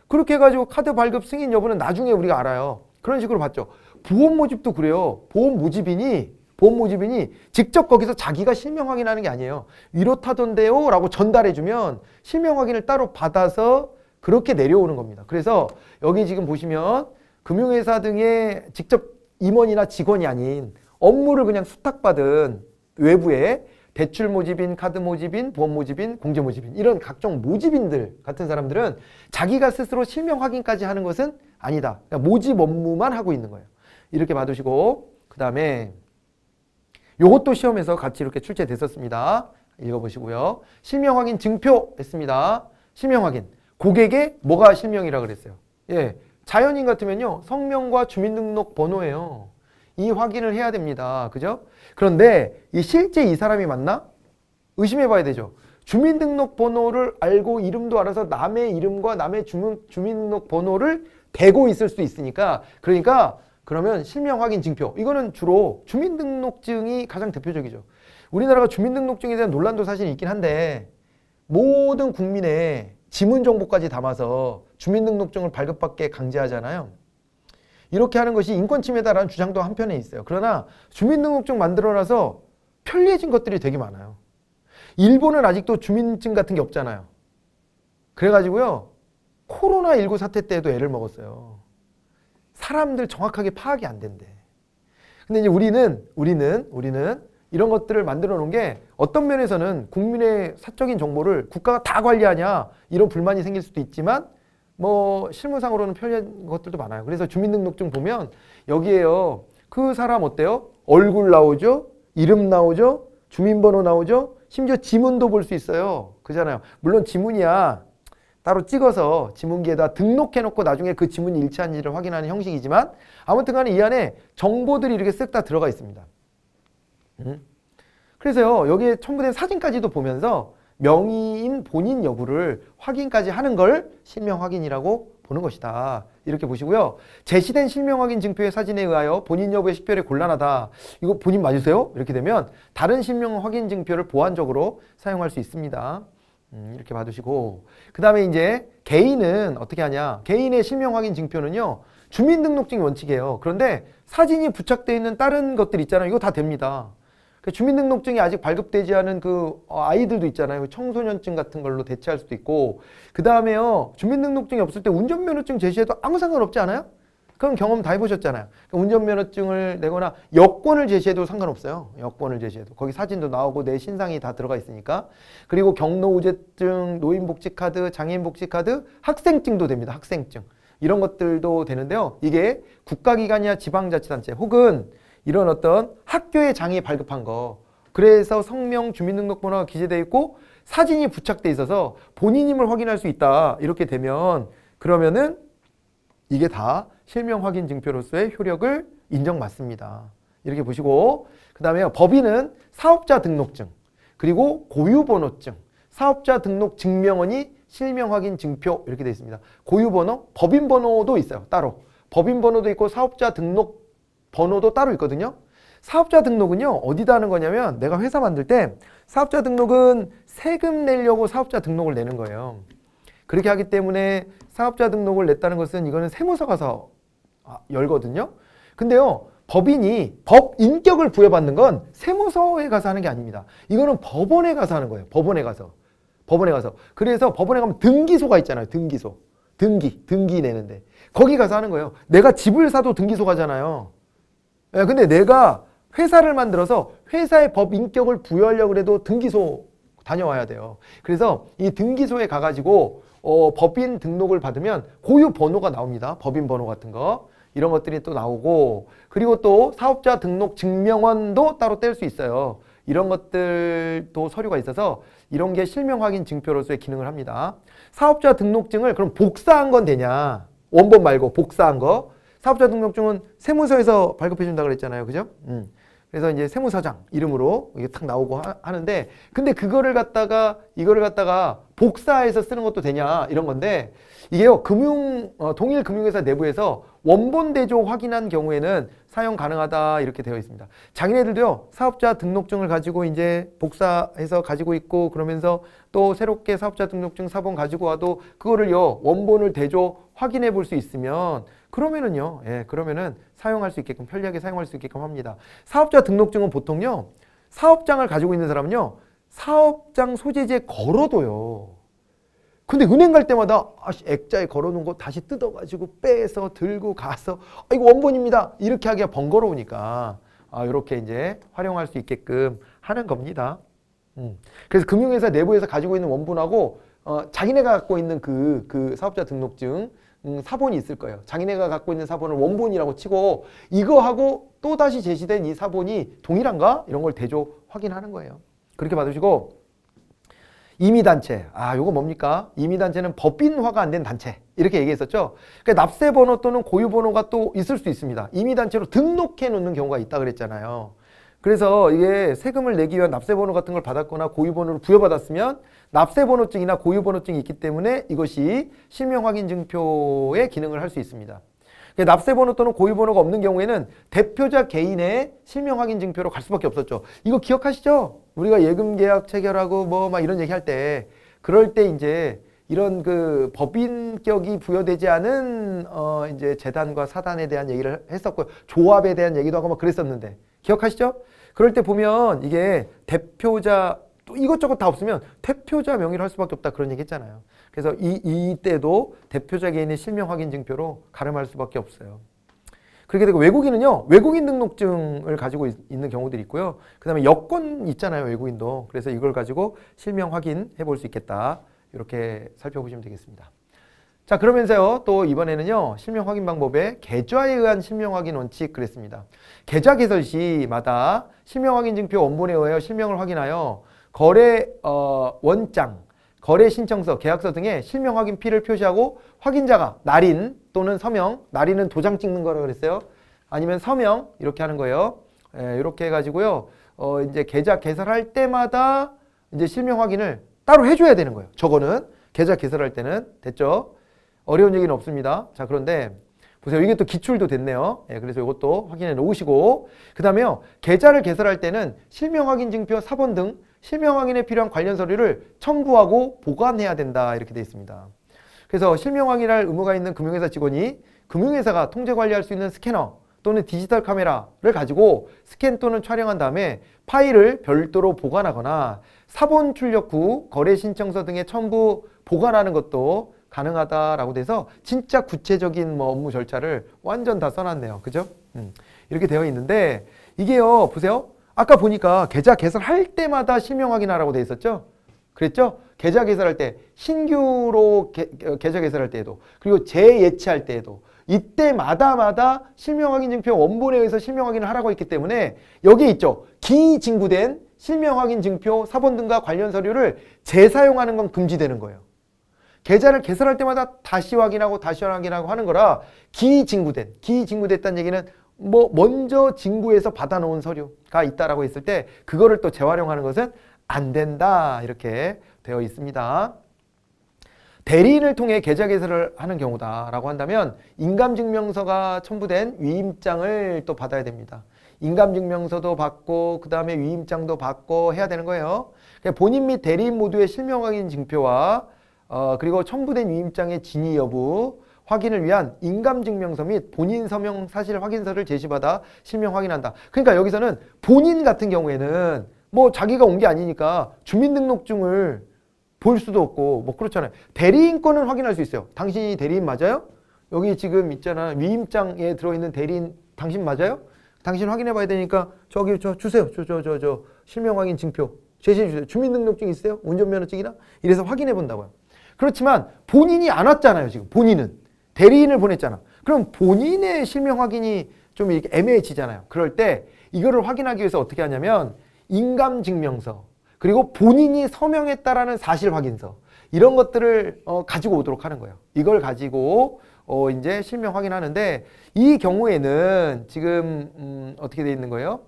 그렇게 해가지고 카드 발급 승인 여부는 나중에 우리가 알아요. 그런 식으로 봤죠. 보험 모집도 그래요. 보험 모집이니 보험모집인이 직접 거기서 자기가 실명 확인하는 게 아니에요. 이렇다던데요 라고 전달해주면 실명 확인을 따로 받아서 그렇게 내려오는 겁니다. 그래서 여기 지금 보시면 금융회사 등의 직접 임원이나 직원이 아닌 업무를 그냥 수탁받은 외부에 대출 모집인, 카드 모집인, 보험 모집인, 공제 모집인 이런 각종 모집인들 같은 사람들은 자기가 스스로 실명 확인까지 하는 것은 아니다. 그러니까 모집 업무만 하고 있는 거예요. 이렇게 봐두시고 그 다음에 요것도 시험에서 같이 이렇게 출제됐었습니다. 읽어보시고요. 실명 확인 증표 했습니다. 실명 확인. 고객의 뭐가 실명이라 그랬어요? 예. 자연인 같으면요. 성명과 주민등록 번호예요. 이 확인을 해야 됩니다. 그죠? 그런데 이 실제 이 사람이 맞나? 의심해 봐야 되죠. 주민등록번호를 알고 이름도 알아서 남의 이름과 남의 주민, 주민등록번호를 대고 있을 수 있으니까 그러니까 그러면 실명 확인 증표 이거는 주로 주민등록증이 가장 대표적이죠. 우리나라가 주민등록증에 대한 논란도 사실 있긴 한데 모든 국민의 지문 정보까지 담아서 주민등록증을 발급받게 강제하잖아요. 이렇게 하는 것이 인권 침해다라는 주장도 한편에 있어요. 그러나 주민등록증 만들어놔서 편리해진 것들이 되게 많아요. 일본은 아직도 주민증 같은 게 없잖아요. 그래가지고요. 코로나19 사태 때도 에 애를 먹었어요. 사람들 정확하게 파악이 안 된대. 근데 이제 우리는 우리는 우리는 이런 것들을 만들어 놓은 게 어떤 면에서는 국민의 사적인 정보를 국가가 다 관리하냐 이런 불만이 생길 수도 있지만 뭐 실무상으로는 편리한 것들도 많아요. 그래서 주민등록증 보면 여기에요. 그 사람 어때요? 얼굴 나오죠? 이름 나오죠? 주민번호 나오죠? 심지어 지문도 볼 수 있어요. 그잖아요. 물론 지문이야 따로 찍어서 지문기에다 등록해놓고 나중에 그 지문이 일치한지를 확인하는 형식이지만 아무튼 간에 이 안에 정보들이 이렇게 쓱 다 들어가 있습니다. 음? 그래서요 여기에 첨부된 사진까지도 보면서 명의인 본인 여부를 확인까지 하는 걸 실명 확인이라고 보는 것이다. 이렇게 보시고요. 제시된 실명 확인 증표의 사진에 의하여 본인 여부의 식별이 곤란하다. 이거 본인 맞으세요? 이렇게 되면 다른 실명 확인 증표를 보완적으로 사용할 수 있습니다. 음, 이렇게 봐두시고 그 다음에 이제 개인은 어떻게 하냐 개인의 실명 확인 증표는요 주민등록증 원칙이에요 그런데 사진이 부착되어 있는 다른 것들 있잖아요 이거 다 됩니다 그 주민등록증이 아직 발급되지 않은 그 어, 아이들도 있잖아요 그 청소년증 같은 걸로 대체할 수도 있고 그 다음에요 주민등록증이 없을 때 운전면허증 제시해도 아무 상관없지 않아요? 그런 경험 다 해보셨잖아요. 그러니까 운전면허증을 내거나 여권을 제시해도 상관없어요. 여권을 제시해도. 거기 사진도 나오고 내 신상이 다 들어가 있으니까. 그리고 경로우제증, 노인복지카드, 장애인복지카드, 학생증도 됩니다. 학생증. 이런 것들도 되는데요. 이게 국가기관이나 지방자치단체 혹은 이런 어떤 학교의 장애 발급한 거 그래서 성명 주민등록번호가 기재되어 있고 사진이 부착돼 있어서 본인임을 확인할 수 있다 이렇게 되면 그러면은 이게 다 실명 확인 증표로서의 효력을 인정받습니다. 이렇게 보시고 그 다음에 법인은 사업자 등록증 그리고 고유번호증 사업자 등록 증명원이 실명 확인 증표 이렇게 되어 있습니다. 고유번호, 법인번호도 있어요. 따로. 법인번호도 있고 사업자 등록 번호도 따로 있거든요. 사업자 등록은요. 어디다 하는 거냐면 내가 회사 만들 때 사업자 등록은 세금 내려고 사업자 등록을 내는 거예요. 그렇게 하기 때문에 사업자 등록을 냈다는 것은 이거는 세무서 가서 아, 열거든요. 근데요. 법인이 법 인격을 부여받는 건 세무서에 가서 하는 게 아닙니다. 이거는 법원에 가서 하는 거예요. 법원에 가서. 법원에 가서. 그래서 법원에 가면 등기소가 있잖아요. 등기소. 등기. 등기 내는데. 거기 가서 하는 거예요. 내가 집을 사도 등기소 가잖아요. 예, 근데 내가 회사를 만들어서 회사의 법 인격을 부여하려고 해도 등기소 다녀와야 돼요. 그래서 이 등기소에 가가지고 어, 법인 등록을 받으면 고유 번호가 나옵니다. 법인 번호 같은 거. 이런 것들이 또 나오고 그리고 또 사업자 등록 증명원도 따로 뗄 수 있어요. 이런 것들도 서류가 있어서 이런 게 실명 확인 증표로서의 기능을 합니다. 사업자 등록증을 그럼 복사한 건 되냐? 원본 말고 복사한 거. 사업자 등록증은 세무서에서 발급해 준다 그랬잖아요. 그죠? 음. 그래서 이제 세무서장 이름으로 이게 탁 나오고 하, 는데 근데 그거를 갖다가 이거를 갖다가 복사해서 쓰는 것도 되냐 이런 건데 이게요 금융 어, 동일 금융회사 내부에서 원본 대조 확인한 경우에는 사용 가능하다 이렇게 되어 있습니다. 자기네들도요 사업자 등록증을 가지고 이제 복사해서 가지고 있고 그러면서 또 새롭게 사업자 등록증 사본 가지고 와도 그거를요 원본을 대조 확인해 볼 수 있으면 그러면은요 예 그러면은 사용할 수 있게끔 편리하게 사용할 수 있게끔 합니다. 사업자 등록증은 보통요 사업장을 가지고 있는 사람은요 사업장 소재지에 걸어둬요. 근데 은행 갈 때마다 아씨 액자에 걸어놓은 거 다시 뜯어가지고 빼서 들고 가서 아, 이거 원본입니다. 이렇게 하기가 번거로우니까 아, 이렇게 이제 활용할 수 있게끔 하는 겁니다. 음. 그래서 금융회사 내부에서 가지고 있는 원본하고 어, 자기네가 갖고 있는 그, 그 사업자 등록증 음, 사본이 있을 거예요. 자기네가 갖고 있는 사본을 원본이라고 치고 이거하고 또다시 제시된 이 사본이 동일한가? 이런 걸 대조 확인하는 거예요. 그렇게 받으시고 임의단체. 아, 요거 뭡니까? 임의단체는 법인화가 안 된 단체. 이렇게 얘기했었죠. 그러니까 납세번호 또는 고유번호가 또 있을 수 있습니다. 임의단체로 등록해 놓는 경우가 있다 그랬잖아요. 그래서 이게 세금을 내기 위한 납세번호 같은 걸 받았거나 고유번호를 부여받았으면 납세번호증이나 고유번호증이 있기 때문에 이것이 실명확인증표의 기능을 할 수 있습니다. 예, 납세번호 또는 고유번호가 없는 경우에는 대표자 개인의 실명확인증표로 갈 수밖에 없었죠. 이거 기억하시죠? 우리가 예금 계약 체결하고 뭐 막 이런 얘기할 때 그럴 때 이제 이런 그 법인격이 부여되지 않은 어 이제 재단과 사단에 대한 얘기를 했었고요. 조합에 대한 얘기도 하고 막 그랬었는데 기억하시죠? 그럴 때 보면 이게 대표자 또 이것저것 다 없으면 대표자 명의로 할 수밖에 없다 그런 얘기 했잖아요. 그래서 이, 이 때도 대표자 개인의 실명 확인 증표로 가름할 수밖에 없어요. 그렇게 되고 외국인은요 외국인 등록증을 가지고 있, 는 경우들이 있고요 그 다음에 여권 있잖아요 외국인도 그래서 이걸 가지고 실명 확인해 볼 수 있겠다 이렇게 살펴보시면 되겠습니다 자 그러면서요 또 이번에는요 실명 확인 방법에 계좌에 의한 실명 확인 원칙 그랬습니다 계좌 개설 시마다 실명 확인 증표 원본에 의하여 실명을 확인하여 거래 어, 원장 거래 신청서, 계약서 등의 실명 확인 필을 표시하고 확인자가 날인 또는 서명, 날인은 도장 찍는 거라 그랬어요. 아니면 서명 이렇게 하는 거예요. 예, 이렇게 해가지고요. 어, 이제 계좌 개설할 때마다 이제 실명 확인을 따로 해줘야 되는 거예요. 저거는 계좌 개설할 때는 됐죠. 어려운 얘기는 없습니다. 자 그런데 보세요. 이게 또 기출도 됐네요. 예, 그래서 이것도 확인해 놓으시고 그 다음에요. 계좌를 개설할 때는 실명 확인 증표 4번 등 실명 확인에 필요한 관련 서류를 첨부하고 보관해야 된다 이렇게 되어 있습니다. 그래서 실명 확인할 의무가 있는 금융회사 직원이 금융회사가 통제 관리할 수 있는 스캐너 또는 디지털 카메라를 가지고 스캔 또는 촬영한 다음에 파일을 별도로 보관하거나 사본 출력 후 거래 신청서 등에 첨부 보관하는 것도 가능하다라고 돼서 진짜 구체적인 뭐 업무 절차를 완전 다 써놨네요. 그죠? 음, 이렇게 되어 있는데 이게요 보세요 아까 보니까 계좌 개설할 때마다 실명 확인하라고 돼 있었죠? 그랬죠? 계좌 개설할 때 신규로 개, 어, 계좌 개설할 때에도 그리고 재예치할 때에도 이때마다마다 실명확인증표 원본에 의해서 실명확인을 하라고 했기 때문에 여기 있죠. 기징구된 실명확인증표 사본 등과 관련 서류를 재사용하는 건 금지되는 거예요. 계좌를 개설할 때마다 다시 확인하고 다시 확인하고 하는 거라 기징구된, 기징구됐다는 얘기는 뭐 먼저 진구에서 받아놓은 서류가 있다라고 했을 때 그거를 또 재활용하는 것은 안 된다 이렇게 되어 있습니다. 대리인을 통해 계좌 개설을 하는 경우다라고 한다면 인감증명서가 첨부된 위임장을 또 받아야 됩니다. 인감증명서도 받고 그 다음에 위임장도 받고 해야 되는 거예요. 그러니까 본인 및 대리인 모두의 실명 확인 증표와 어, 그리고 첨부된 위임장의 진위 여부 확인을 위한 인감증명서 및 본인 서명 사실 확인서를 제시받아 실명 확인한다. 그러니까 여기서는 본인 같은 경우에는 뭐 자기가 온 게 아니니까 주민등록증을 볼 수도 없고 뭐 그렇잖아요. 대리인권은 확인할 수 있어요. 당신이 대리인 맞아요? 여기 지금 있잖아 위임장에 들어있는 대리인 당신 맞아요? 당신 확인해 봐야 되니까 저기 저 주세요. 저 저 저 저 실명 확인 증표 제시해 주세요. 주민등록증 있어요? 운전면허증이나? 이래서 확인해 본다고요. 그렇지만 본인이 안 왔잖아요. 지금 본인은. 대리인을 보냈잖아. 그럼 본인의 실명 확인이 좀 이렇게 애매해지잖아요. 그럴 때 이거를 확인하기 위해서 어떻게 하냐면 인감증명서 그리고 본인이 서명했다라는 사실 확인서 이런 것들을 어, 가지고 오도록 하는 거예요. 이걸 가지고 어, 이제 실명 확인하는데 이 경우에는 지금 음, 어떻게 돼 있는 거예요?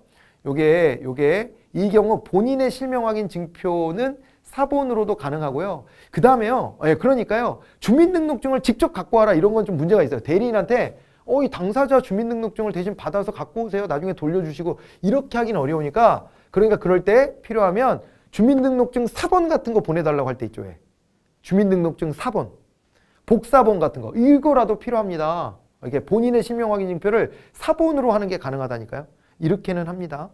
요게 요게 이 경우 본인의 실명 확인 증표는 사본으로도 가능하고요. 그 다음에요. 예, 그러니까요. 주민등록증을 직접 갖고 와라 이런 건 좀 문제가 있어요. 대리인한테 어, 이 당사자 주민등록증을 대신 받아서 갖고 오세요. 나중에 돌려주시고 이렇게 하긴 어려우니까 그러니까 그럴 때 필요하면 주민등록증 사본 같은 거 보내달라고 할 때 있죠. 왜? 예. 주민등록증 사본, 복사본 같은 거 이거라도 필요합니다. 이게 본인의 실명 확인증표를 사본으로 하는 게 가능하다니까요. 이렇게는 합니다.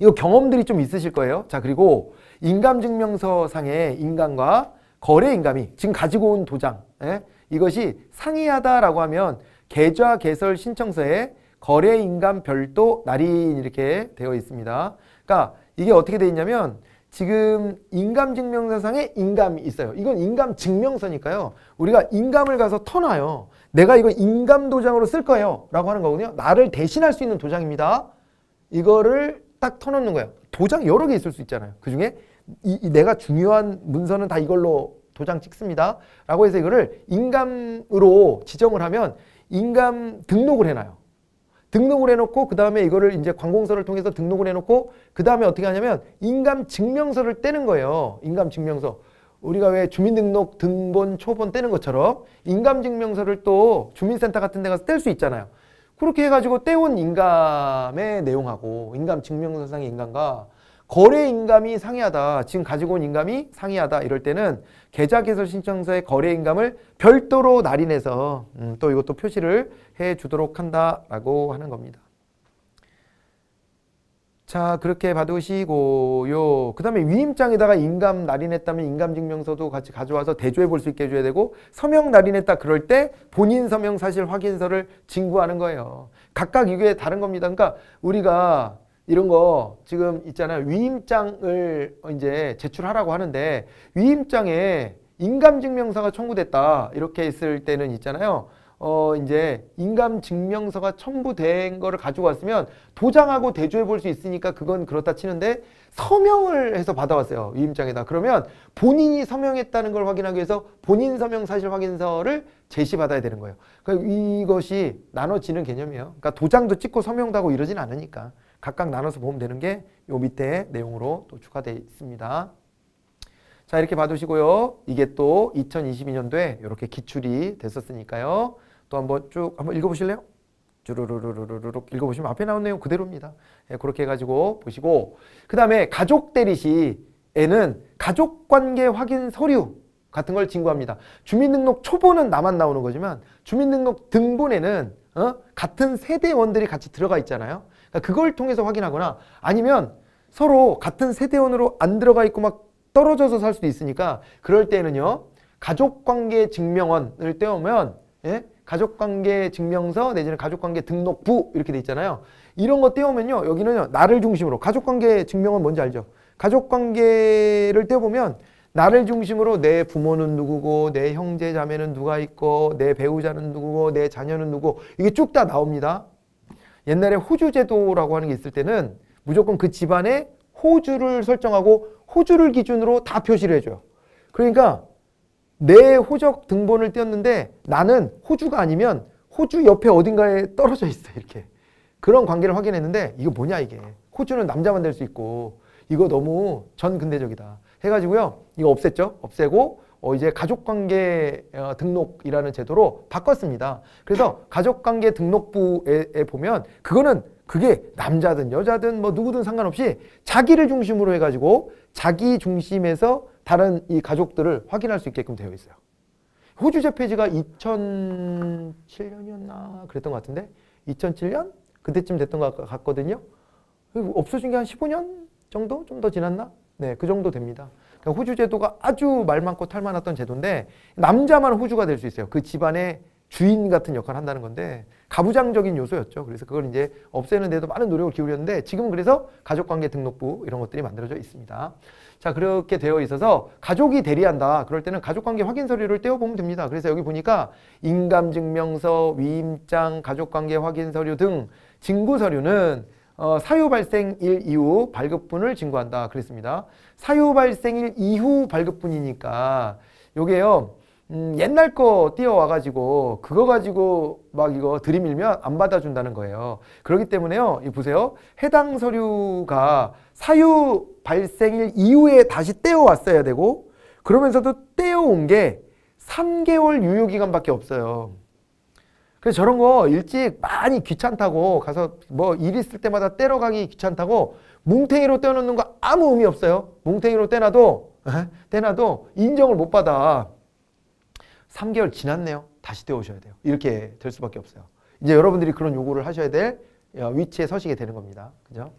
이거 경험들이 좀 있으실 거예요. 자 그리고 인감증명서상의 인감과 거래인감이 지금 가지고 온 도장 예? 이것이 상이하다라고 하면 계좌 개설 신청서에 거래인감 별도 날인 이렇게 되어 있습니다. 그러니까 이게 어떻게 되어 있냐면 지금 인감증명서상에 인감이 있어요. 이건 인감증명서니까요. 우리가 인감을 가서 터놔요. 내가 이거 인감도장으로 쓸 거예요. 라고 하는 거거든요. 나를 대신할 수 있는 도장입니다. 이거를 딱 터놓는 거예요. 도장 여러 개 있을 수 있잖아요. 그 중에 이, 이 내가 중요한 문서는 다 이걸로 도장 찍습니다. 라고 해서 이거를 인감으로 지정을 하면 인감 등록을 해놔요. 등록을 해놓고 그 다음에 이거를 이제 관공서를 통해서 등록을 해놓고 그 다음에 어떻게 하냐면 인감 증명서를 떼는 거예요. 인감 증명서. 우리가 왜 주민등록 등본 초본 떼는 것처럼 인감 증명서를 또 주민센터 같은 데 가서 뗄 수 있잖아요. 그렇게 해가지고 떼온 인감의 내용하고 인감 증명서상의 인감과 거래 인감이 상이하다. 지금 가지고 온 인감이 상이하다. 이럴 때는 계좌 개설 신청서의 거래 인감을 별도로 날인해서 음, 또 이것도 표시를 해 주도록 한다라고 하는 겁니다. 자 그렇게 받으시고요. 그 다음에 위임장에다가 인감 날인했다면 인감증명서도 같이 가져와서 대조해 볼 수 있게 해줘야 되고 서명 날인했다 그럴 때 본인 서명 사실 확인서를 진구하는 거예요. 각각 이게 다른 겁니다. 그러니까 우리가 이런 거 지금 있잖아요. 위임장을 이제 제출하라고 하는데 위임장에 인감증명서가 청구됐다 이렇게 있을 때는 있잖아요. 어 이제 인감증명서가 청부된 거를 가지고 왔으면 도장하고 대조해 볼 수 있으니까 그건 그렇다 치는데 서명을 해서 받아왔어요 위임장에다 그러면 본인이 서명했다는 걸 확인하기 위해서 본인 서명 사실 확인서를 제시받아야 되는 거예요 그러니까 이것이 나눠지는 개념이에요 그러니까 도장도 찍고 서명도 하고 이러진 않으니까 각각 나눠서 보면 되는 게 요 밑에 내용으로 또 추가되어 있습니다. 자 이렇게 봐두시고요. 이게 또 2022년도에 이렇게 기출이 됐었으니까요. 또 한번 쭉 한번 읽어보실래요? 주르르르르르륵 읽어보시면 앞에 나온 내용 그대로입니다. 예, 그렇게 해가지고 보시고 그 다음에 가족 대리시에는 가족관계 확인 서류 같은 걸 진구합니다. 주민등록 초보는 나만 나오는 거지만 주민등록 등본에는 어? 같은 세대원들이 같이 들어가 있잖아요. 그러니까 그걸 통해서 확인하거나 아니면 서로 같은 세대원으로 안 들어가 있고 막 떨어져서 살 수도 있으니까 그럴 때는요 가족관계 증명원을 떼오면 예? 가족관계 증명서 내지는 가족관계 등록부 이렇게 돼 있잖아요 이런 거 떼오면요 여기는요 나를 중심으로 가족관계 증명원 뭔지 알죠 가족관계를 떼보면 나를 중심으로 내 부모는 누구고 내 형제 자매는 누가 있고 내 배우자는 누구고 내 자녀는 누구 이게 쭉 다 나옵니다 옛날에 호주 제도라고 하는 게 있을 때는 무조건 그 집안에 호주를 설정하고 호주를 기준으로 다 표시를 해줘요. 그러니까 내 호적 등본을 띄웠는데 나는 호주가 아니면 호주 옆에 어딘가에 떨어져 있어 이렇게 그런 관계를 확인했는데 이거 뭐냐 이게 호주는 남자만 될 수 있고 이거 너무 전근대적이다 해가지고요 이거 없앴죠 없애고 어 이제 가족관계 어, 등록이라는 제도로 바꿨습니다. 그래서 가족관계 등록부에 보면 그거는 그게 남자든 여자든 뭐 누구든 상관없이 자기를 중심으로 해가지고 자기 중심에서 다른 이 가족들을 확인할 수 있게끔 되어 있어요. 호주제 페이지가 2007년이었나 그랬던 것 같은데 2007년 그때쯤 됐던 것 같거든요. 없어진 게 한 15년 정도 좀 더 지났나? 네, 그 정도 됩니다. 그러니까 호주 제도가 아주 말 많고 탈 많았던 제도인데 남자만 호주가 될 수 있어요. 그 집안의 주인 같은 역할을 한다는 건데 가부장적인 요소였죠. 그래서 그걸 이제 없애는 데도 많은 노력을 기울였는데 지금은 그래서 가족관계 등록부 이런 것들이 만들어져 있습니다. 자 그렇게 되어 있어서 가족이 대리한다. 그럴 때는 가족관계 확인 서류를 떼어보면 됩니다. 그래서 여기 보니까 인감증명서, 위임장, 가족관계 확인 서류 등 증거 서류는 어, 사유 발생일 이후 발급분을 징구한다 그랬습니다. 사유 발생일 이후 발급분이니까 요게요. 음, 옛날 거 띄워와 가지고 그거 가지고 막 이거 들이밀면 안 받아준다는 거예요. 그렇기 때문에요. 이 보세요. 해당 서류가 사유 발생일 이후에 다시 떼어왔어야 되고 그러면서도 떼어온 게 3개월 유효기간밖에 없어요. 그래서 저런 거 일찍 많이 귀찮다고 가서 뭐일 있을 때마다 때려가기 귀찮다고 뭉탱이로 떼어놓는 거 아무 의미 없어요. 뭉탱이로 떼놔도 떼놔도 인정을 못 받아. 3개월 지났네요. 다시 떼오셔야 돼요. 이렇게 될 수밖에 없어요. 이제 여러분들이 그런 요구를 하셔야 될 어, 위치에 서시게 되는 겁니다. 그죠?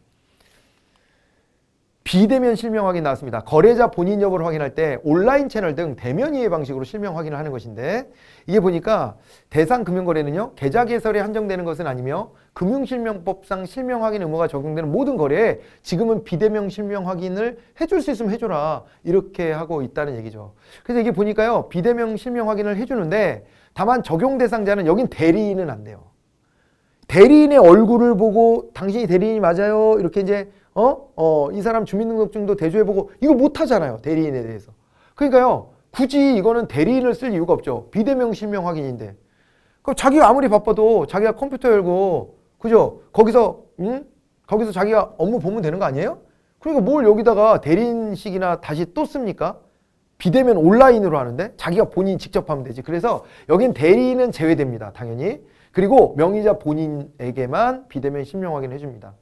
비대면 실명 확인 나왔습니다. 거래자 본인 여부를 확인할 때 온라인 채널 등 대면 이해 방식으로 실명 확인을 하는 것인데 이게 보니까 대상 금융거래는요. 계좌 개설에 한정되는 것은 아니며 금융실명법상 실명 확인 의무가 적용되는 모든 거래에 지금은 비대면 실명 확인을 해줄 수 있으면 해줘라 이렇게 하고 있다는 얘기죠. 그래서 이게 보니까요. 비대면 실명 확인을 해주는데 다만 적용 대상자는 여긴 대리인은 안 돼요. 대리인의 얼굴을 보고 당신이 대리인이 맞아요 이렇게 이제 어? 어, 이 사람 주민등록증도 대조해보고 이거 못하잖아요. 대리인에 대해서. 그러니까요. 굳이 이거는 대리인을 쓸 이유가 없죠. 비대면 실명 확인인데. 그럼 자기가 아무리 바빠도 자기가 컴퓨터 열고 그죠? 거기서 음? 거기서 자기가 업무 보면 되는 거 아니에요? 그러니까 뭘 여기다가 대리인식이나 다시 또 씁니까? 비대면 온라인으로 하는데 자기가 본인 직접 하면 되지. 그래서 여긴 대리인은 제외됩니다. 당연히. 그리고 명의자 본인에게만 비대면 실명 확인해 줍니다.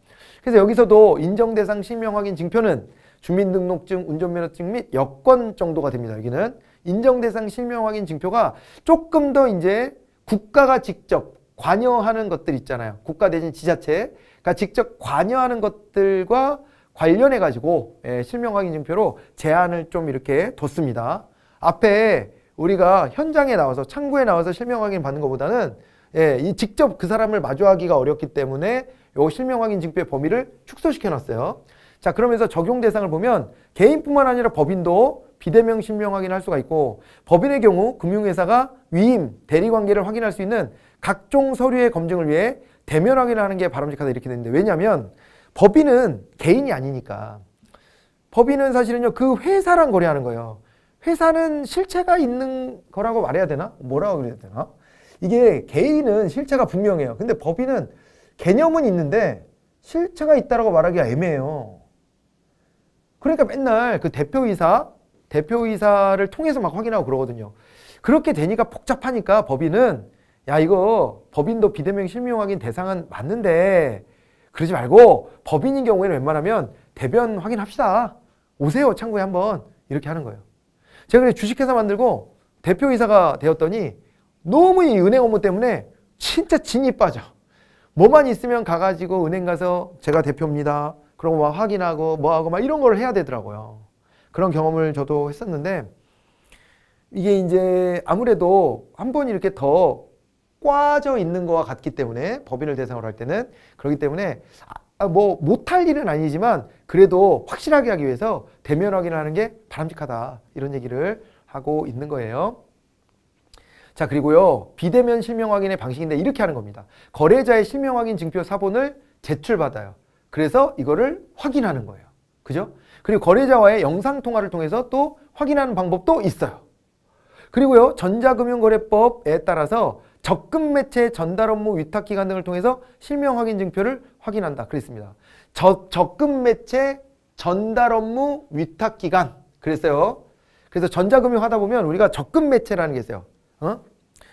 그래서 여기서도 인정대상 실명 확인 증표는 주민등록증, 운전면허증 및 여권 정도가 됩니다. 여기는 인정대상 실명 확인 증표가 조금 더 이제 국가가 직접 관여하는 것들 있잖아요. 국가 대신 지자체가 직접 관여하는 것들과 관련해 가지고 예, 실명 확인 증표로 제한을 좀 이렇게 뒀습니다. 앞에 우리가 현장에 나와서 창구에 나와서 실명 확인 받는 것보다는 예, 이 직접 그 사람을 마주하기가 어렵기 때문에 요 실명 확인 징표의 범위를 축소시켜 놨어요. 자, 그러면서 적용 대상을 보면 개인뿐만 아니라 법인도 비대면 실명 확인할 수가 있고 법인의 경우 금융회사가 위임, 대리 관계를 확인할 수 있는 각종 서류의 검증을 위해 대면 확인을 하는 게 바람직하다 이렇게 되는데 왜냐하면 법인은 개인이 아니니까 법인은 사실은요 그 회사랑 거래하는 거예요. 회사는 실체가 있는 거라고 말해야 되나? 뭐라고 그래야 되나? 이게 개인은 실체가 분명해요. 근데 법인은 개념은 있는데 실체가 있다라고 말하기가 애매해요. 그러니까 맨날 그 대표이사, 대표이사를 통해서 막 확인하고 그러거든요. 그렇게 되니까 복잡하니까 법인은 야 이거 법인도 비대면 실명 확인 대상은 맞는데 그러지 말고 법인인 경우에는 웬만하면 대변 확인합시다. 오세요 창구에 한번 이렇게 하는 거예요. 제가 그래 주식회사 만들고 대표이사가 되었더니 너무 이 은행 업무 때문에 진짜 진이 빠져. 뭐만 있으면 가가지고 은행 가서 제가 대표입니다. 그러고 막 확인하고 뭐하고 막 이런 걸 해야 되더라고요. 그런 경험을 저도 했었는데 이게 이제 아무래도 한 번 이렇게 더 꽈져 있는 거 같기 때문에 법인을 대상으로 할 때는 그렇기 때문에 아, 뭐 못할 일은 아니지만 그래도 확실하게 하기 위해서 대면 확인하는 게 바람직하다 이런 얘기를 하고 있는 거예요. 자 그리고요 비대면 실명 확인의 방식인데 이렇게 하는 겁니다. 거래자의 실명 확인 증표 사본을 제출받아요. 그래서 이거를 확인하는 거예요. 그죠? 그리고 거래자와의 영상 통화를 통해서 또 확인하는 방법도 있어요. 그리고요 전자금융거래법에 따라서 적금 매체 전달 업무 위탁 기관 등을 통해서 실명 확인 증표를 확인한다. 그랬습니다. 저, 적금 매체 전달 업무 위탁 기관 그랬어요. 그래서 전자금융 하다 보면 우리가 적금 매체라는 게 있어요. 어?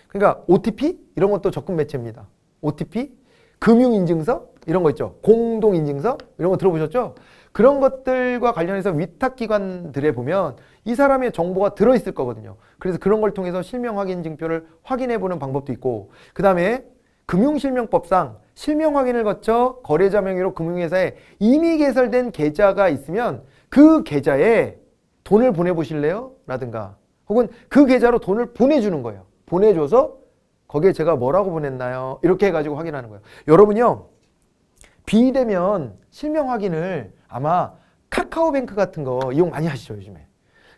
그러니까 OTP 이런 것도 적금 매체입니다. OTP, 금융인증서 이런 거 있죠. 공동인증서 이런 거 들어보셨죠? 그런 것들과 관련해서 위탁기관들에 보면 이 사람의 정보가 들어있을 거거든요. 그래서 그런 걸 통해서 실명 확인 증표를 확인해 보는 방법도 있고 그 다음에 금융실명법상 실명 확인을 거쳐 거래자 명의로 금융회사에 이미 개설된 계좌가 있으면 그 계좌에 돈을 보내보실래요? 라든가 혹은 그 계좌로 돈을 보내주는 거예요. 보내줘서 거기에 제가 뭐라고 보냈나요? 이렇게 해가지고 확인하는 거예요. 여러분요. 비대면 실명 확인을 아마 카카오뱅크 같은 거 이용 많이 하시죠 요즘에.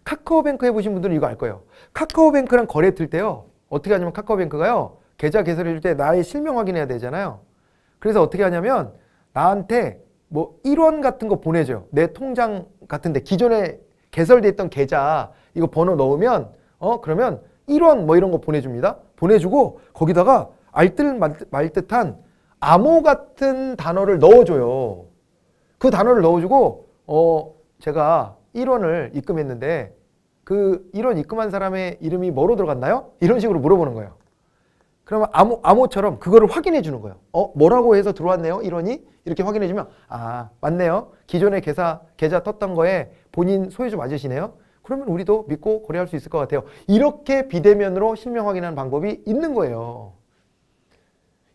카카오뱅크 해보신 분들은 이거 알 거예요. 카카오뱅크랑 거래 들 때요. 어떻게 하냐면 카카오뱅크가요. 계좌 개설해 줄 때 나의 실명 확인해야 되잖아요. 그래서 어떻게 하냐면 나한테 뭐 1원 같은 거 보내줘요. 내 통장 같은데 기존에 개설돼 있던 계좌 이거 번호 넣으면 어 그러면 1원 뭐 이런 거 보내줍니다. 보내주고 거기다가 알뜰말듯한 암호 같은 단어를 넣어줘요. 그 단어를 넣어주고 어 제가 1원을 입금했는데 그 1원 입금한 사람의 이름이 뭐로 들어갔나요? 이런 식으로 물어보는 거예요. 그러면 암호, 암호처럼 그거를 확인해 주는 거예요. 어 뭐라고 해서 들어왔네요 1원이? 이렇게 확인해 주면 아 맞네요. 기존에 계사, 계좌 떴던 거에 본인 소유주 맞으시네요. 그러면 우리도 믿고 거래할 수 있을 것 같아요. 이렇게 비대면으로 실명 확인하는 방법이 있는 거예요.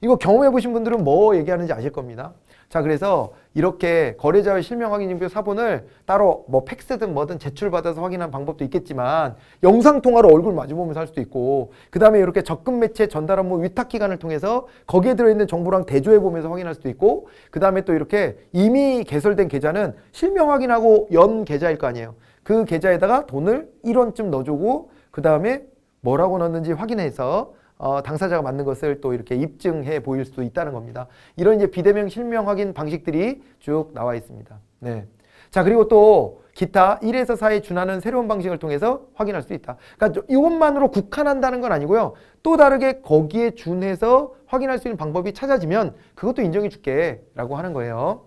이거 경험해 보신 분들은 뭐 얘기하는지 아실 겁니다. 자, 그래서 이렇게 거래자의 실명 확인인표 사본을 따로 뭐 팩스든 뭐든 제출받아서 확인하는 방법도 있겠지만 영상 통화로 얼굴 마주보면서 할 수도 있고 그다음에 이렇게 적금 매체 전달 업무 위탁 기관을 통해서 거기에 들어 있는 정보랑 대조해 보면서 확인할 수도 있고 그다음에 또 이렇게 이미 개설된 계좌는 실명 확인하고 연 계좌일 거 아니에요. 그 계좌에다가 돈을 1원쯤 넣어주고 그 다음에 뭐라고 넣었는지 확인해서 어, 당사자가 맞는 것을 또 이렇게 입증해 보일 수도 있다는 겁니다. 이런 이제 비대면 실명 확인 방식들이 쭉 나와 있습니다. 네. 자, 그리고 또 기타 1에서 4에 준하는 새로운 방식을 통해서 확인할 수 있다. 그러니까 이것만으로 국한한다는 건 아니고요. 또 다르게 거기에 준해서 확인할 수 있는 방법이 찾아지면 그것도 인정해 줄게 라고 하는 거예요.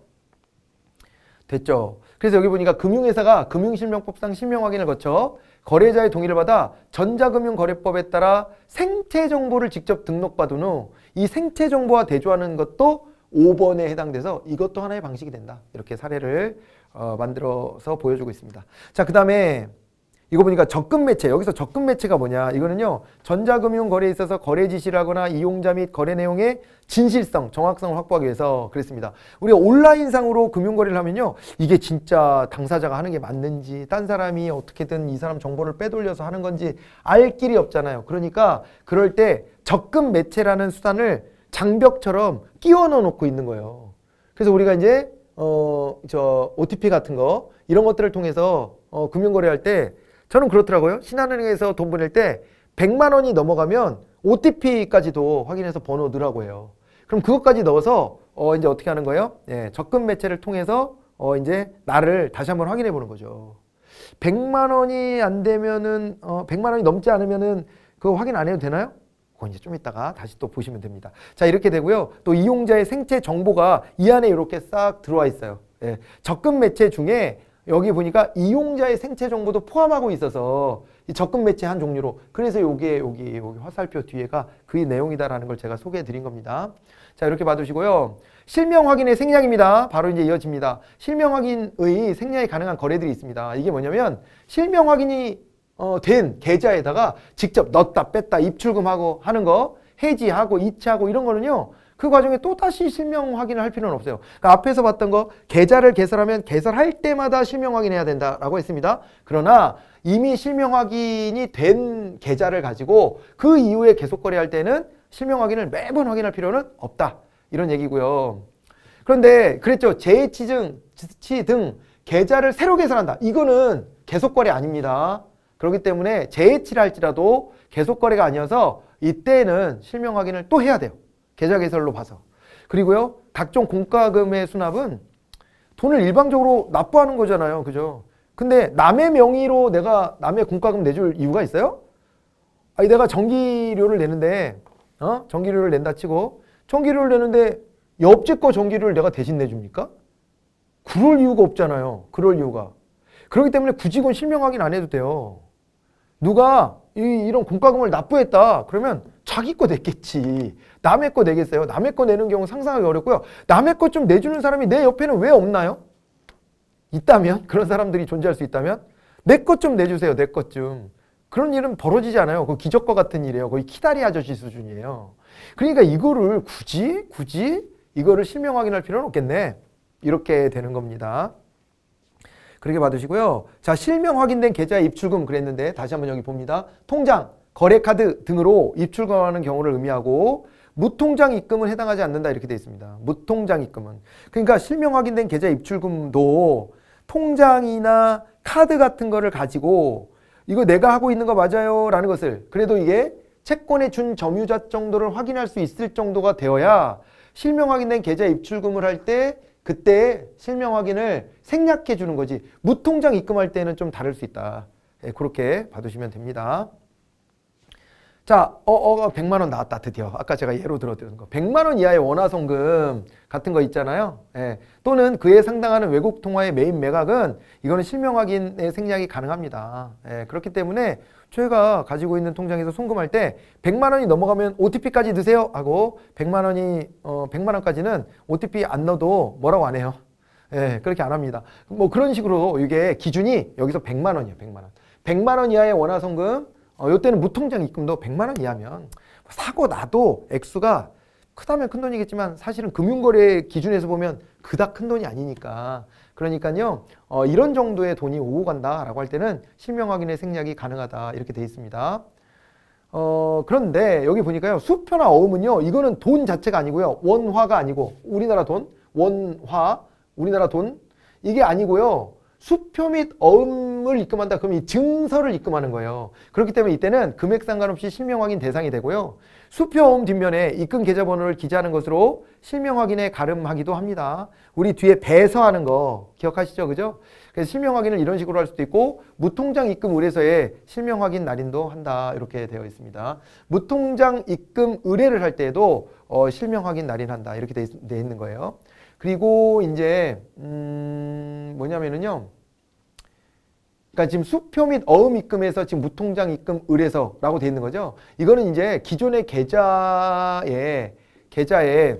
됐죠? 그래서 여기 보니까 금융회사가 금융실명법상 실명 확인을 거쳐 거래자의 동의를 받아 전자금융거래법에 따라 생체 정보를 직접 등록받은 후 이 생체 정보와 대조하는 것도 5번에 해당돼서 이것도 하나의 방식이 된다. 이렇게 사례를 어, 만들어서 보여주고 있습니다. 자, 그 다음에 이거 보니까 적금 매체 여기서 적금 매체가 뭐냐 이거는요 전자금융 거래에 있어서 거래 지시를하거나 이용자 및 거래 내용의 진실성 정확성을 확보하기 위해서 그랬습니다 우리가 온라인상으로 금융거래를 하면요 이게 진짜 당사자가 하는 게 맞는지 딴 사람이 어떻게든 이 사람 정보를 빼돌려서 하는 건지 알 길이 없잖아요 그러니까 그럴 때 적금 매체라는 수단을 장벽처럼 끼워 넣어 놓고 있는 거예요 그래서 우리가 이제 어 저 OTP 같은 거 이런 것들을 통해서 어 금융거래할 때 저는 그렇더라고요. 신한은행에서 돈 보낼 때 100만 원이 넘어가면 OTP까지도 확인해서 번호 넣으라고 해요. 그럼 그것까지 넣어서 어 이제 어떻게 하는 거예요? 예, 적금 매체를 통해서 어 이제 나를 다시 한번 확인해 보는 거죠. 100만 원이 안 되면은 어 100만 원이 넘지 않으면은 그거 확인 안 해도 되나요? 그건 이제 좀 이따가 다시 또 보시면 됩니다. 자, 이렇게 되고요. 또 이용자의 생체 정보가 이 안에 이렇게 싹 들어와 있어요. 예, 적금 매체 중에 여기 보니까 이용자의 생체 정보도 포함하고 있어서 적금 매체 한 종류로 그래서 요게 여기 여기 화살표 뒤에가 그 내용이다라는 걸 제가 소개해 드린 겁니다. 자 이렇게 봐두시고요. 실명 확인의 생략입니다. 바로 이제 이어집니다. 실명 확인의 생략이 가능한 거래들이 있습니다. 이게 뭐냐면 실명 확인이 어, 된 계좌에다가 직접 넣었다 뺐다 입출금하고 하는 거 해지하고 이체하고 이런 거는요. 그 과정에 또다시 실명 확인을 할 필요는 없어요. 그러니까 앞에서 봤던 거 계좌를 개설하면 개설할 때마다 실명 확인해야 된다라고 했습니다. 그러나 이미 실명 확인이 된 계좌를 가지고 그 이후에 계속 거래할 때는 실명 확인을 매번 확인할 필요는 없다. 이런 얘기고요. 그런데 그랬죠. 재치증, 해 지치 등 계좌를 새로 개설한다. 이거는 계속 거래 아닙니다. 그렇기 때문에 재해치를 할지라도 계속 거래가 아니어서 이때는 실명 확인을 또 해야 돼요. 계좌 개설로 봐서. 그리고요. 각종 공과금의 수납은 돈을 일방적으로 납부하는 거잖아요. 그죠? 근데 남의 명의로 내가 남의 공과금 내줄 이유가 있어요? 아니 내가 전기료를 내는데 어? 전기료를 낸다 치고 전기료를 내는데 옆집 거 전기료를 내가 대신 내줍니까? 그럴 이유가 없잖아요. 그럴 이유가. 그렇기 때문에 굳이 건 실명 확인 안 해도 돼요. 누가 이, 이런 공과금을 납부했다. 그러면 자기 거 냈겠지. 남의 거 내겠어요? 남의 거 내는 경우 상상하기 어렵고요. 남의 거좀 내주는 사람이 내 옆에는 왜 없나요? 있다면? 그런 사람들이 존재할 수 있다면? 내 것 좀 내주세요. 내 것 좀. 그런 일은 벌어지지 않아요. 그 기적과 같은 일이에요. 거의 키다리 아저씨 수준이에요. 그러니까 이거를 굳이, 굳이 이거를 실명 확인할 필요는 없겠네. 이렇게 되는 겁니다. 그렇게 봐두시고요. 자, 실명 확인된 계좌 입출금 그랬는데 다시 한번 여기 봅니다. 통장 거래카드 등으로 입출금하는 경우를 의미하고 무통장 입금은 해당하지 않는다 이렇게 되어 있습니다. 무통장 입금은. 그러니까 실명 확인된 계좌 입출금도 통장이나 카드 같은 거를 가지고 이거 내가 하고 있는 거 맞아요 라는 것을 그래도 이게 채권의 준 점유자 정도를 확인할 수 있을 정도가 되어야 실명 확인된 계좌 입출금을 할 때 그때 실명 확인을 생략해 주는 거지 무통장 입금할 때는 좀 다를 수 있다. 네, 그렇게 봐두시면 됩니다. 자, 어, 어, 100만 어, 원 나왔다 드디어. 아까 제가 예로 들어드린 거. 100만 원 이하의 원화송금 같은 거 있잖아요. 예. 또는 그에 상당하는 외국 통화의 메인 매각은 이거는 실명 확인의 생략이 가능합니다. 예. 그렇기 때문에 최가 가지고 있는 통장에서 송금할 때 100만 원이 넘어가면 OTP까지 넣으세요 하고 100만 원이 어 100만 원까지는 OTP 안 넣어도 뭐라고 안 해요. 예, 그렇게 안 합니다. 뭐 그런 식으로 이게 기준이 여기서 100만 원이에요. 100만 원. 100만 원 이하의 원화 송금 어, 요때는 무통장 입금도 100만 원 이하면 사고 나도 액수가 크다면 큰 돈이겠지만 사실은 금융거래 기준에서 보면 그닥 큰 돈이 아니니까 그러니까요 어, 이런 정도의 돈이 오고 간다라고 할 때는 실명 확인의 생략이 가능하다 이렇게 돼 있습니다. 어, 그런데 여기 보니까요 수표나 어음은요 이거는 돈 자체가 아니고요 원화가 아니고 우리나라 돈 원화 우리나라 돈 이게 아니고요 수표 및 어음을 입금한다 그러면 이 증서를 입금하는 거예요. 그렇기 때문에 이때는 금액 상관없이 실명 확인 대상이 되고요. 수표 어음 뒷면에 입금 계좌번호를 기재하는 것으로 실명 확인에 가름하기도 합니다. 우리 뒤에 배서하는 거 기억하시죠? 그죠? 그래서 실명 확인을 이런 식으로 할 수도 있고 무통장 입금 의뢰서에 실명 확인 날인도 한다 이렇게 되어 있습니다. 무통장 입금 의뢰를 할 때에도 어, 실명 확인 날인한다 이렇게 돼, 있, 있는 거예요. 그리고 이제 음 뭐냐면은요. 그러니까 지금 수표 및 어음 입금에서 지금 무통장 입금 을에서라고 돼 있는 거죠. 이거는 이제 기존의 계좌에 계좌에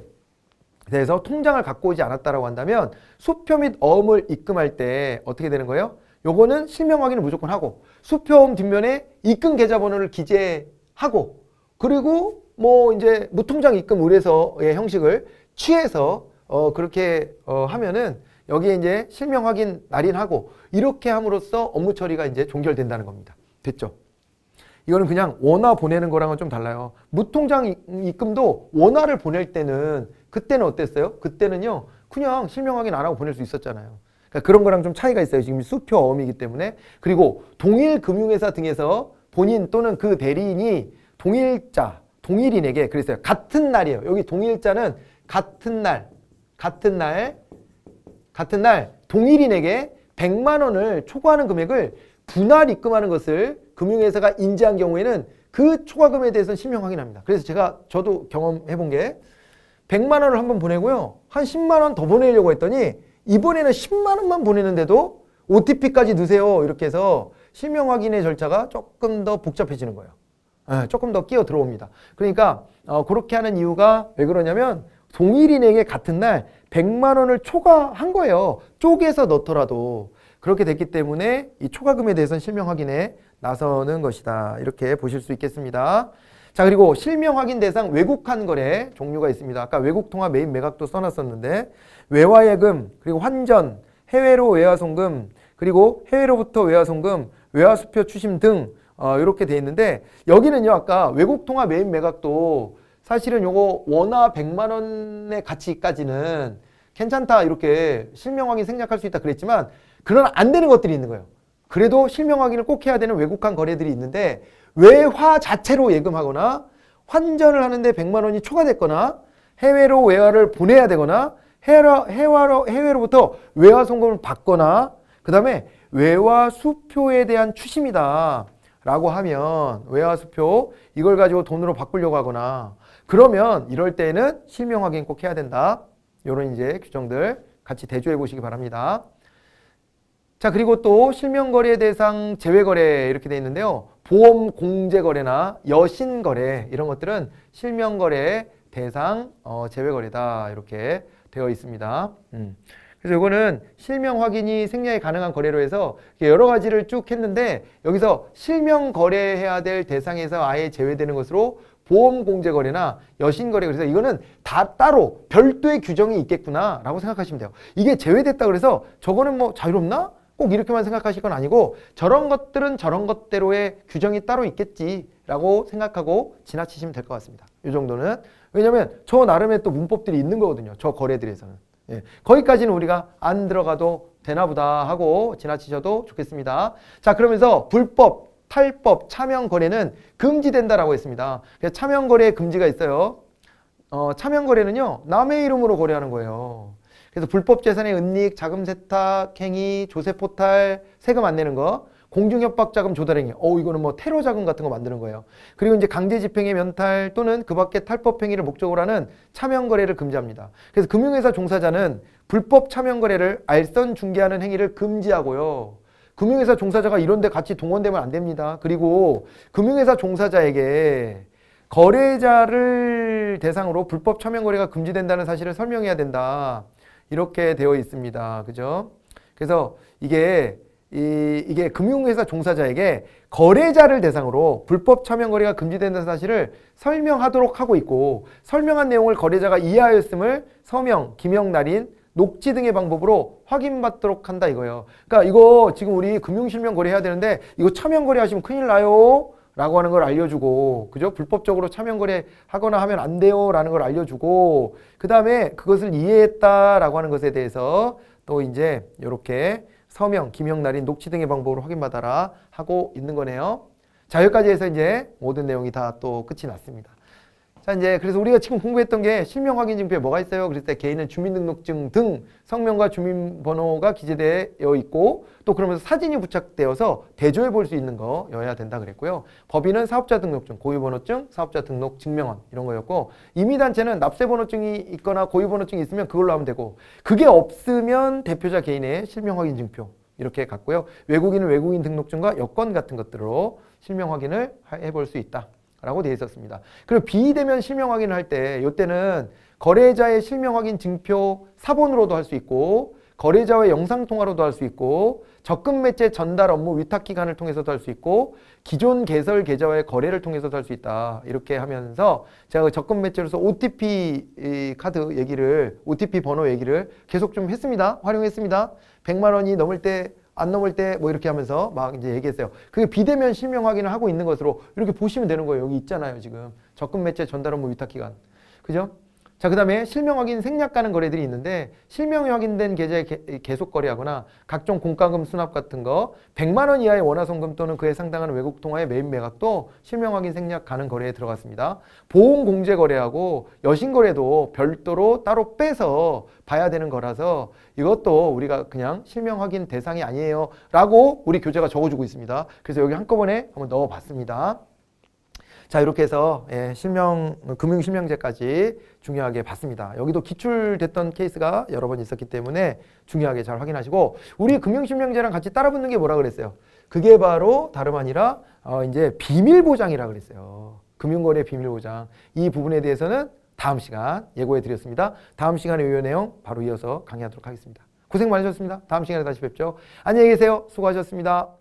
대해서 통장을 갖고 오지 않았다라고 한다면 수표 및 어음을 입금할 때 어떻게 되는 거예요? 요거는 실명 확인을 무조건 하고 수표음 뒷면에 입금 계좌번호를 기재하고 그리고 뭐 이제 무통장 입금 의뢰서의 형식을 취해서 어 그렇게 어 하면은 여기에 이제 실명 확인 날인하고 이렇게 함으로써 업무 처리가 이제 종결된다는 겁니다. 됐죠? 이거는 그냥 원화 보내는 거랑은 좀 달라요. 무통장 입금도 원화를 보낼 때는 그때는 어땠어요? 그때는요. 그냥 실명 확인 안 하고 보낼 수 있었잖아요. 그러니까 그런 거랑 좀 차이가 있어요. 지금 수표 어음이기 때문에. 그리고 동일 금융회사 등에서 본인 또는 그 대리인이 동일자, 동일인에게 그랬어요. 같은 날이에요. 여기 동일자는 같은 날, 같은 날 같은 날 동일인에게 100만 원을 초과하는 금액을 분할 입금하는 것을 금융회사가 인지한 경우에는 그 초과금에 대해서는 신명 확인합니다. 그래서 제가 저도 경험해 본 게 100만 원을 한번 보내고요. 한 10만 원 더 보내려고 했더니 이번에는 10만 원만 보내는데도 OTP까지 넣으세요. 이렇게 해서 실명 확인의 절차가 조금 더 복잡해지는 거예요. 네, 조금 더 끼어 들어옵니다. 그러니까 어, 그렇게 하는 이유가 왜 그러냐면 동일인에게 같은 날 100만 원을 초과한 거예요. 쪼개서 넣더라도. 그렇게 됐기 때문에 이 초과금에 대해서는 실명 확인에 나서는 것이다. 이렇게 보실 수 있겠습니다. 자 그리고 실명 확인 대상 외국한 거래 종류가 있습니다. 아까 외국 통화 매입 매각도 써놨었는데 외화예금 그리고 환전 해외로 외화송금 그리고 해외로부터 외화송금 외화수표 추심 등 어, 이렇게 돼 있는데 여기는요 아까 외국 통화 매입 매각도 사실은 요거 원화 100만 원의 가치까지는 괜찮다 이렇게 실명 확인 생략할 수 있다 그랬지만 그런 안 되는 것들이 있는 거예요. 그래도 실명 확인을 꼭 해야 되는 외국한 거래들이 있는데 외화 자체로 예금하거나 환전을 하는데 100만 원이 초과됐거나 해외로 외화를 보내야 되거나 해외로, 해외로, 해외로부터 외화 송금을 받거나 그 다음에 외화 수표에 대한 추심이다 라고 하면 외화 수표 이걸 가지고 돈으로 바꾸려고 하거나 그러면 이럴 때는 실명 확인 꼭 해야 된다. 이런 이제 규정들 같이 대조해 보시기 바랍니다. 자 그리고 또 실명거래 대상 제외거래 이렇게 돼 있는데요. 보험 공제거래나 여신거래 이런 것들은 실명거래 대상 어, 제외거래다 이렇게 되어 있습니다. 음. 그래서 이거는 실명 확인이 생략이 가능한 거래로 해서 여러 가지를 쭉 했는데 여기서 실명 거래해야 될 대상에서 아예 제외되는 것으로 보험 공제 거래나 여신 거래 그래서 이거는 다 따로 별도의 규정이 있겠구나라고 생각하시면 돼요. 이게 제외됐다 그래서 저거는 뭐 자유롭나? 꼭 이렇게만 생각하실 건 아니고 저런 것들은 저런 것대로의 규정이 따로 있겠지라고 생각하고 지나치시면 될 것 같습니다. 이 정도는 왜냐하면 저 나름의 또 문법들이 있는 거거든요. 저 거래들에서는 예. 거기까지는 우리가 안 들어가도 되나 보다 하고 지나치셔도 좋겠습니다. 자 그러면서 불법 탈법, 차명 거래는 금지된다라고 했습니다. 그래서 차명 거래에 금지가 있어요. 어, 차명 거래는요. 남의 이름으로 거래하는 거예요. 그래서 불법 재산의 은닉, 자금 세탁 행위, 조세 포탈, 세금 안 내는 거, 공중 협박 자금 조달 행위. 어, 이거는 뭐 테러 자금 같은 거 만드는 거예요. 그리고 이제 강제 집행의 면탈 또는 그밖에 탈법 행위를 목적으로 하는 차명 거래를 금지합니다. 그래서 금융회사 종사자는 불법 차명 거래를 알선 중개하는 행위를 금지하고요. 금융회사 종사자가 이런 데 같이 동원되면 안 됩니다. 그리고 금융회사 종사자에게 거래자를 대상으로 불법 차명 거래가 금지된다는 사실을 설명해야 된다. 이렇게 되어 있습니다. 그죠? 그래서 이게 이, 이게 금융회사 종사자에게 거래자를 대상으로 불법 차명 거래가 금지된다는 사실을 설명하도록 하고 있고 설명한 내용을 거래자가 이해하였음을 서명, 김영 날인 녹지 등의 방법으로 확인받도록 한다 이거예요. 그러니까 이거 지금 우리 금융실명 거래해야 되는데 이거 차명 거래하시면 큰일 나요. 라고 하는 걸 알려주고 그죠? 불법적으로 차명 거래 하거나 하면 안 돼요 라는 걸 알려주고 그 다음에 그것을 이해했다 라고 하는 것에 대해서 또 이제 이렇게 서명, 김형, 날인, 녹취 등의 방법으로 확인받아라 하고 있는 거네요. 자 여기까지 해서 이제 모든 내용이 다 또 끝이 났습니다. 자 이제 그래서 우리가 지금 공부했던 게 실명 확인 증표에 뭐가 있어요? 그랬을 때개인의 주민등록증 등 성명과 주민번호가 기재되어 있고 또 그러면서 사진이 부착되어서 대조해 볼 수 있는 거여야 된다 그랬고요. 법인은 사업자 등록증, 고유번호증, 사업자 등록 증명원 이런 거였고 임의단체는 납세번호증이 있거나 고유번호증이 있으면 그걸로 하면 되고 그게 없으면 대표자 개인의 실명 확인 증표 이렇게 갔고요. 외국인은 외국인 등록증과 여권 같은 것들로 실명 확인을 해 볼 수 있다. 라고 되어 있었습니다. 그리고 비대면 실명 확인을 할때 이때는 거래자의 실명 확인 증표 사본으로도 할 수 있고 거래자와 영상통화로도 할 수 있고 적금 매체 전달 업무 위탁 기간을 통해서도 할 수 있고 기존 개설 계좌와의 거래를 통해서도 할 수 있다 이렇게 하면서 제가 그 적금 매체로서 OTP 카드 얘기를 OTP 번호 얘기를 계속 좀 했습니다 활용했습니다 100만 원이 넘을 때안 넘을 때 뭐 이렇게 하면서 막 이제 얘기했어요. 그게 비대면 실명 확인을 하고 있는 것으로 이렇게 보시면 되는 거예요. 여기 있잖아요. 지금 접근 매체 전달 업무 위탁 기간. 그죠? 자, 그 다음에 실명 확인 생략 가는 거래들이 있는데 실명이 확인된 계좌에 계속 거래하거나 각종 공과금 수납 같은 거 100만 원 이하의 원화송금 또는 그에 상당한 외국 통화의 매입 매각도 실명 확인 생략 가는 거래에 들어갔습니다. 보험 공제 거래하고 여신 거래도 별도로 따로 빼서 봐야 되는 거라서 이것도 우리가 그냥 실명 확인 대상이 아니에요 라고 우리 교재가 적어주고 있습니다. 그래서 여기 한꺼번에 한번 넣어봤습니다. 자 이렇게 해서 예, 실명 금융 실명제까지 중요하게 봤습니다. 여기도 기출됐던 케이스가 여러 번 있었기 때문에 중요하게 잘 확인하시고 우리 금융 실명제랑 같이 따라 붙는 게 뭐라 그랬어요? 그게 바로 다름 아니라 어, 이제 비밀 보장이라 그랬어요. 금융거래 비밀 보장 이 부분에 대해서는 다음 시간 예고해 드렸습니다. 다음 시간에 요 내용 바로 이어서 강의하도록 하겠습니다. 고생 많으셨습니다. 다음 시간에 다시 뵙죠. 안녕히 계세요. 수고하셨습니다.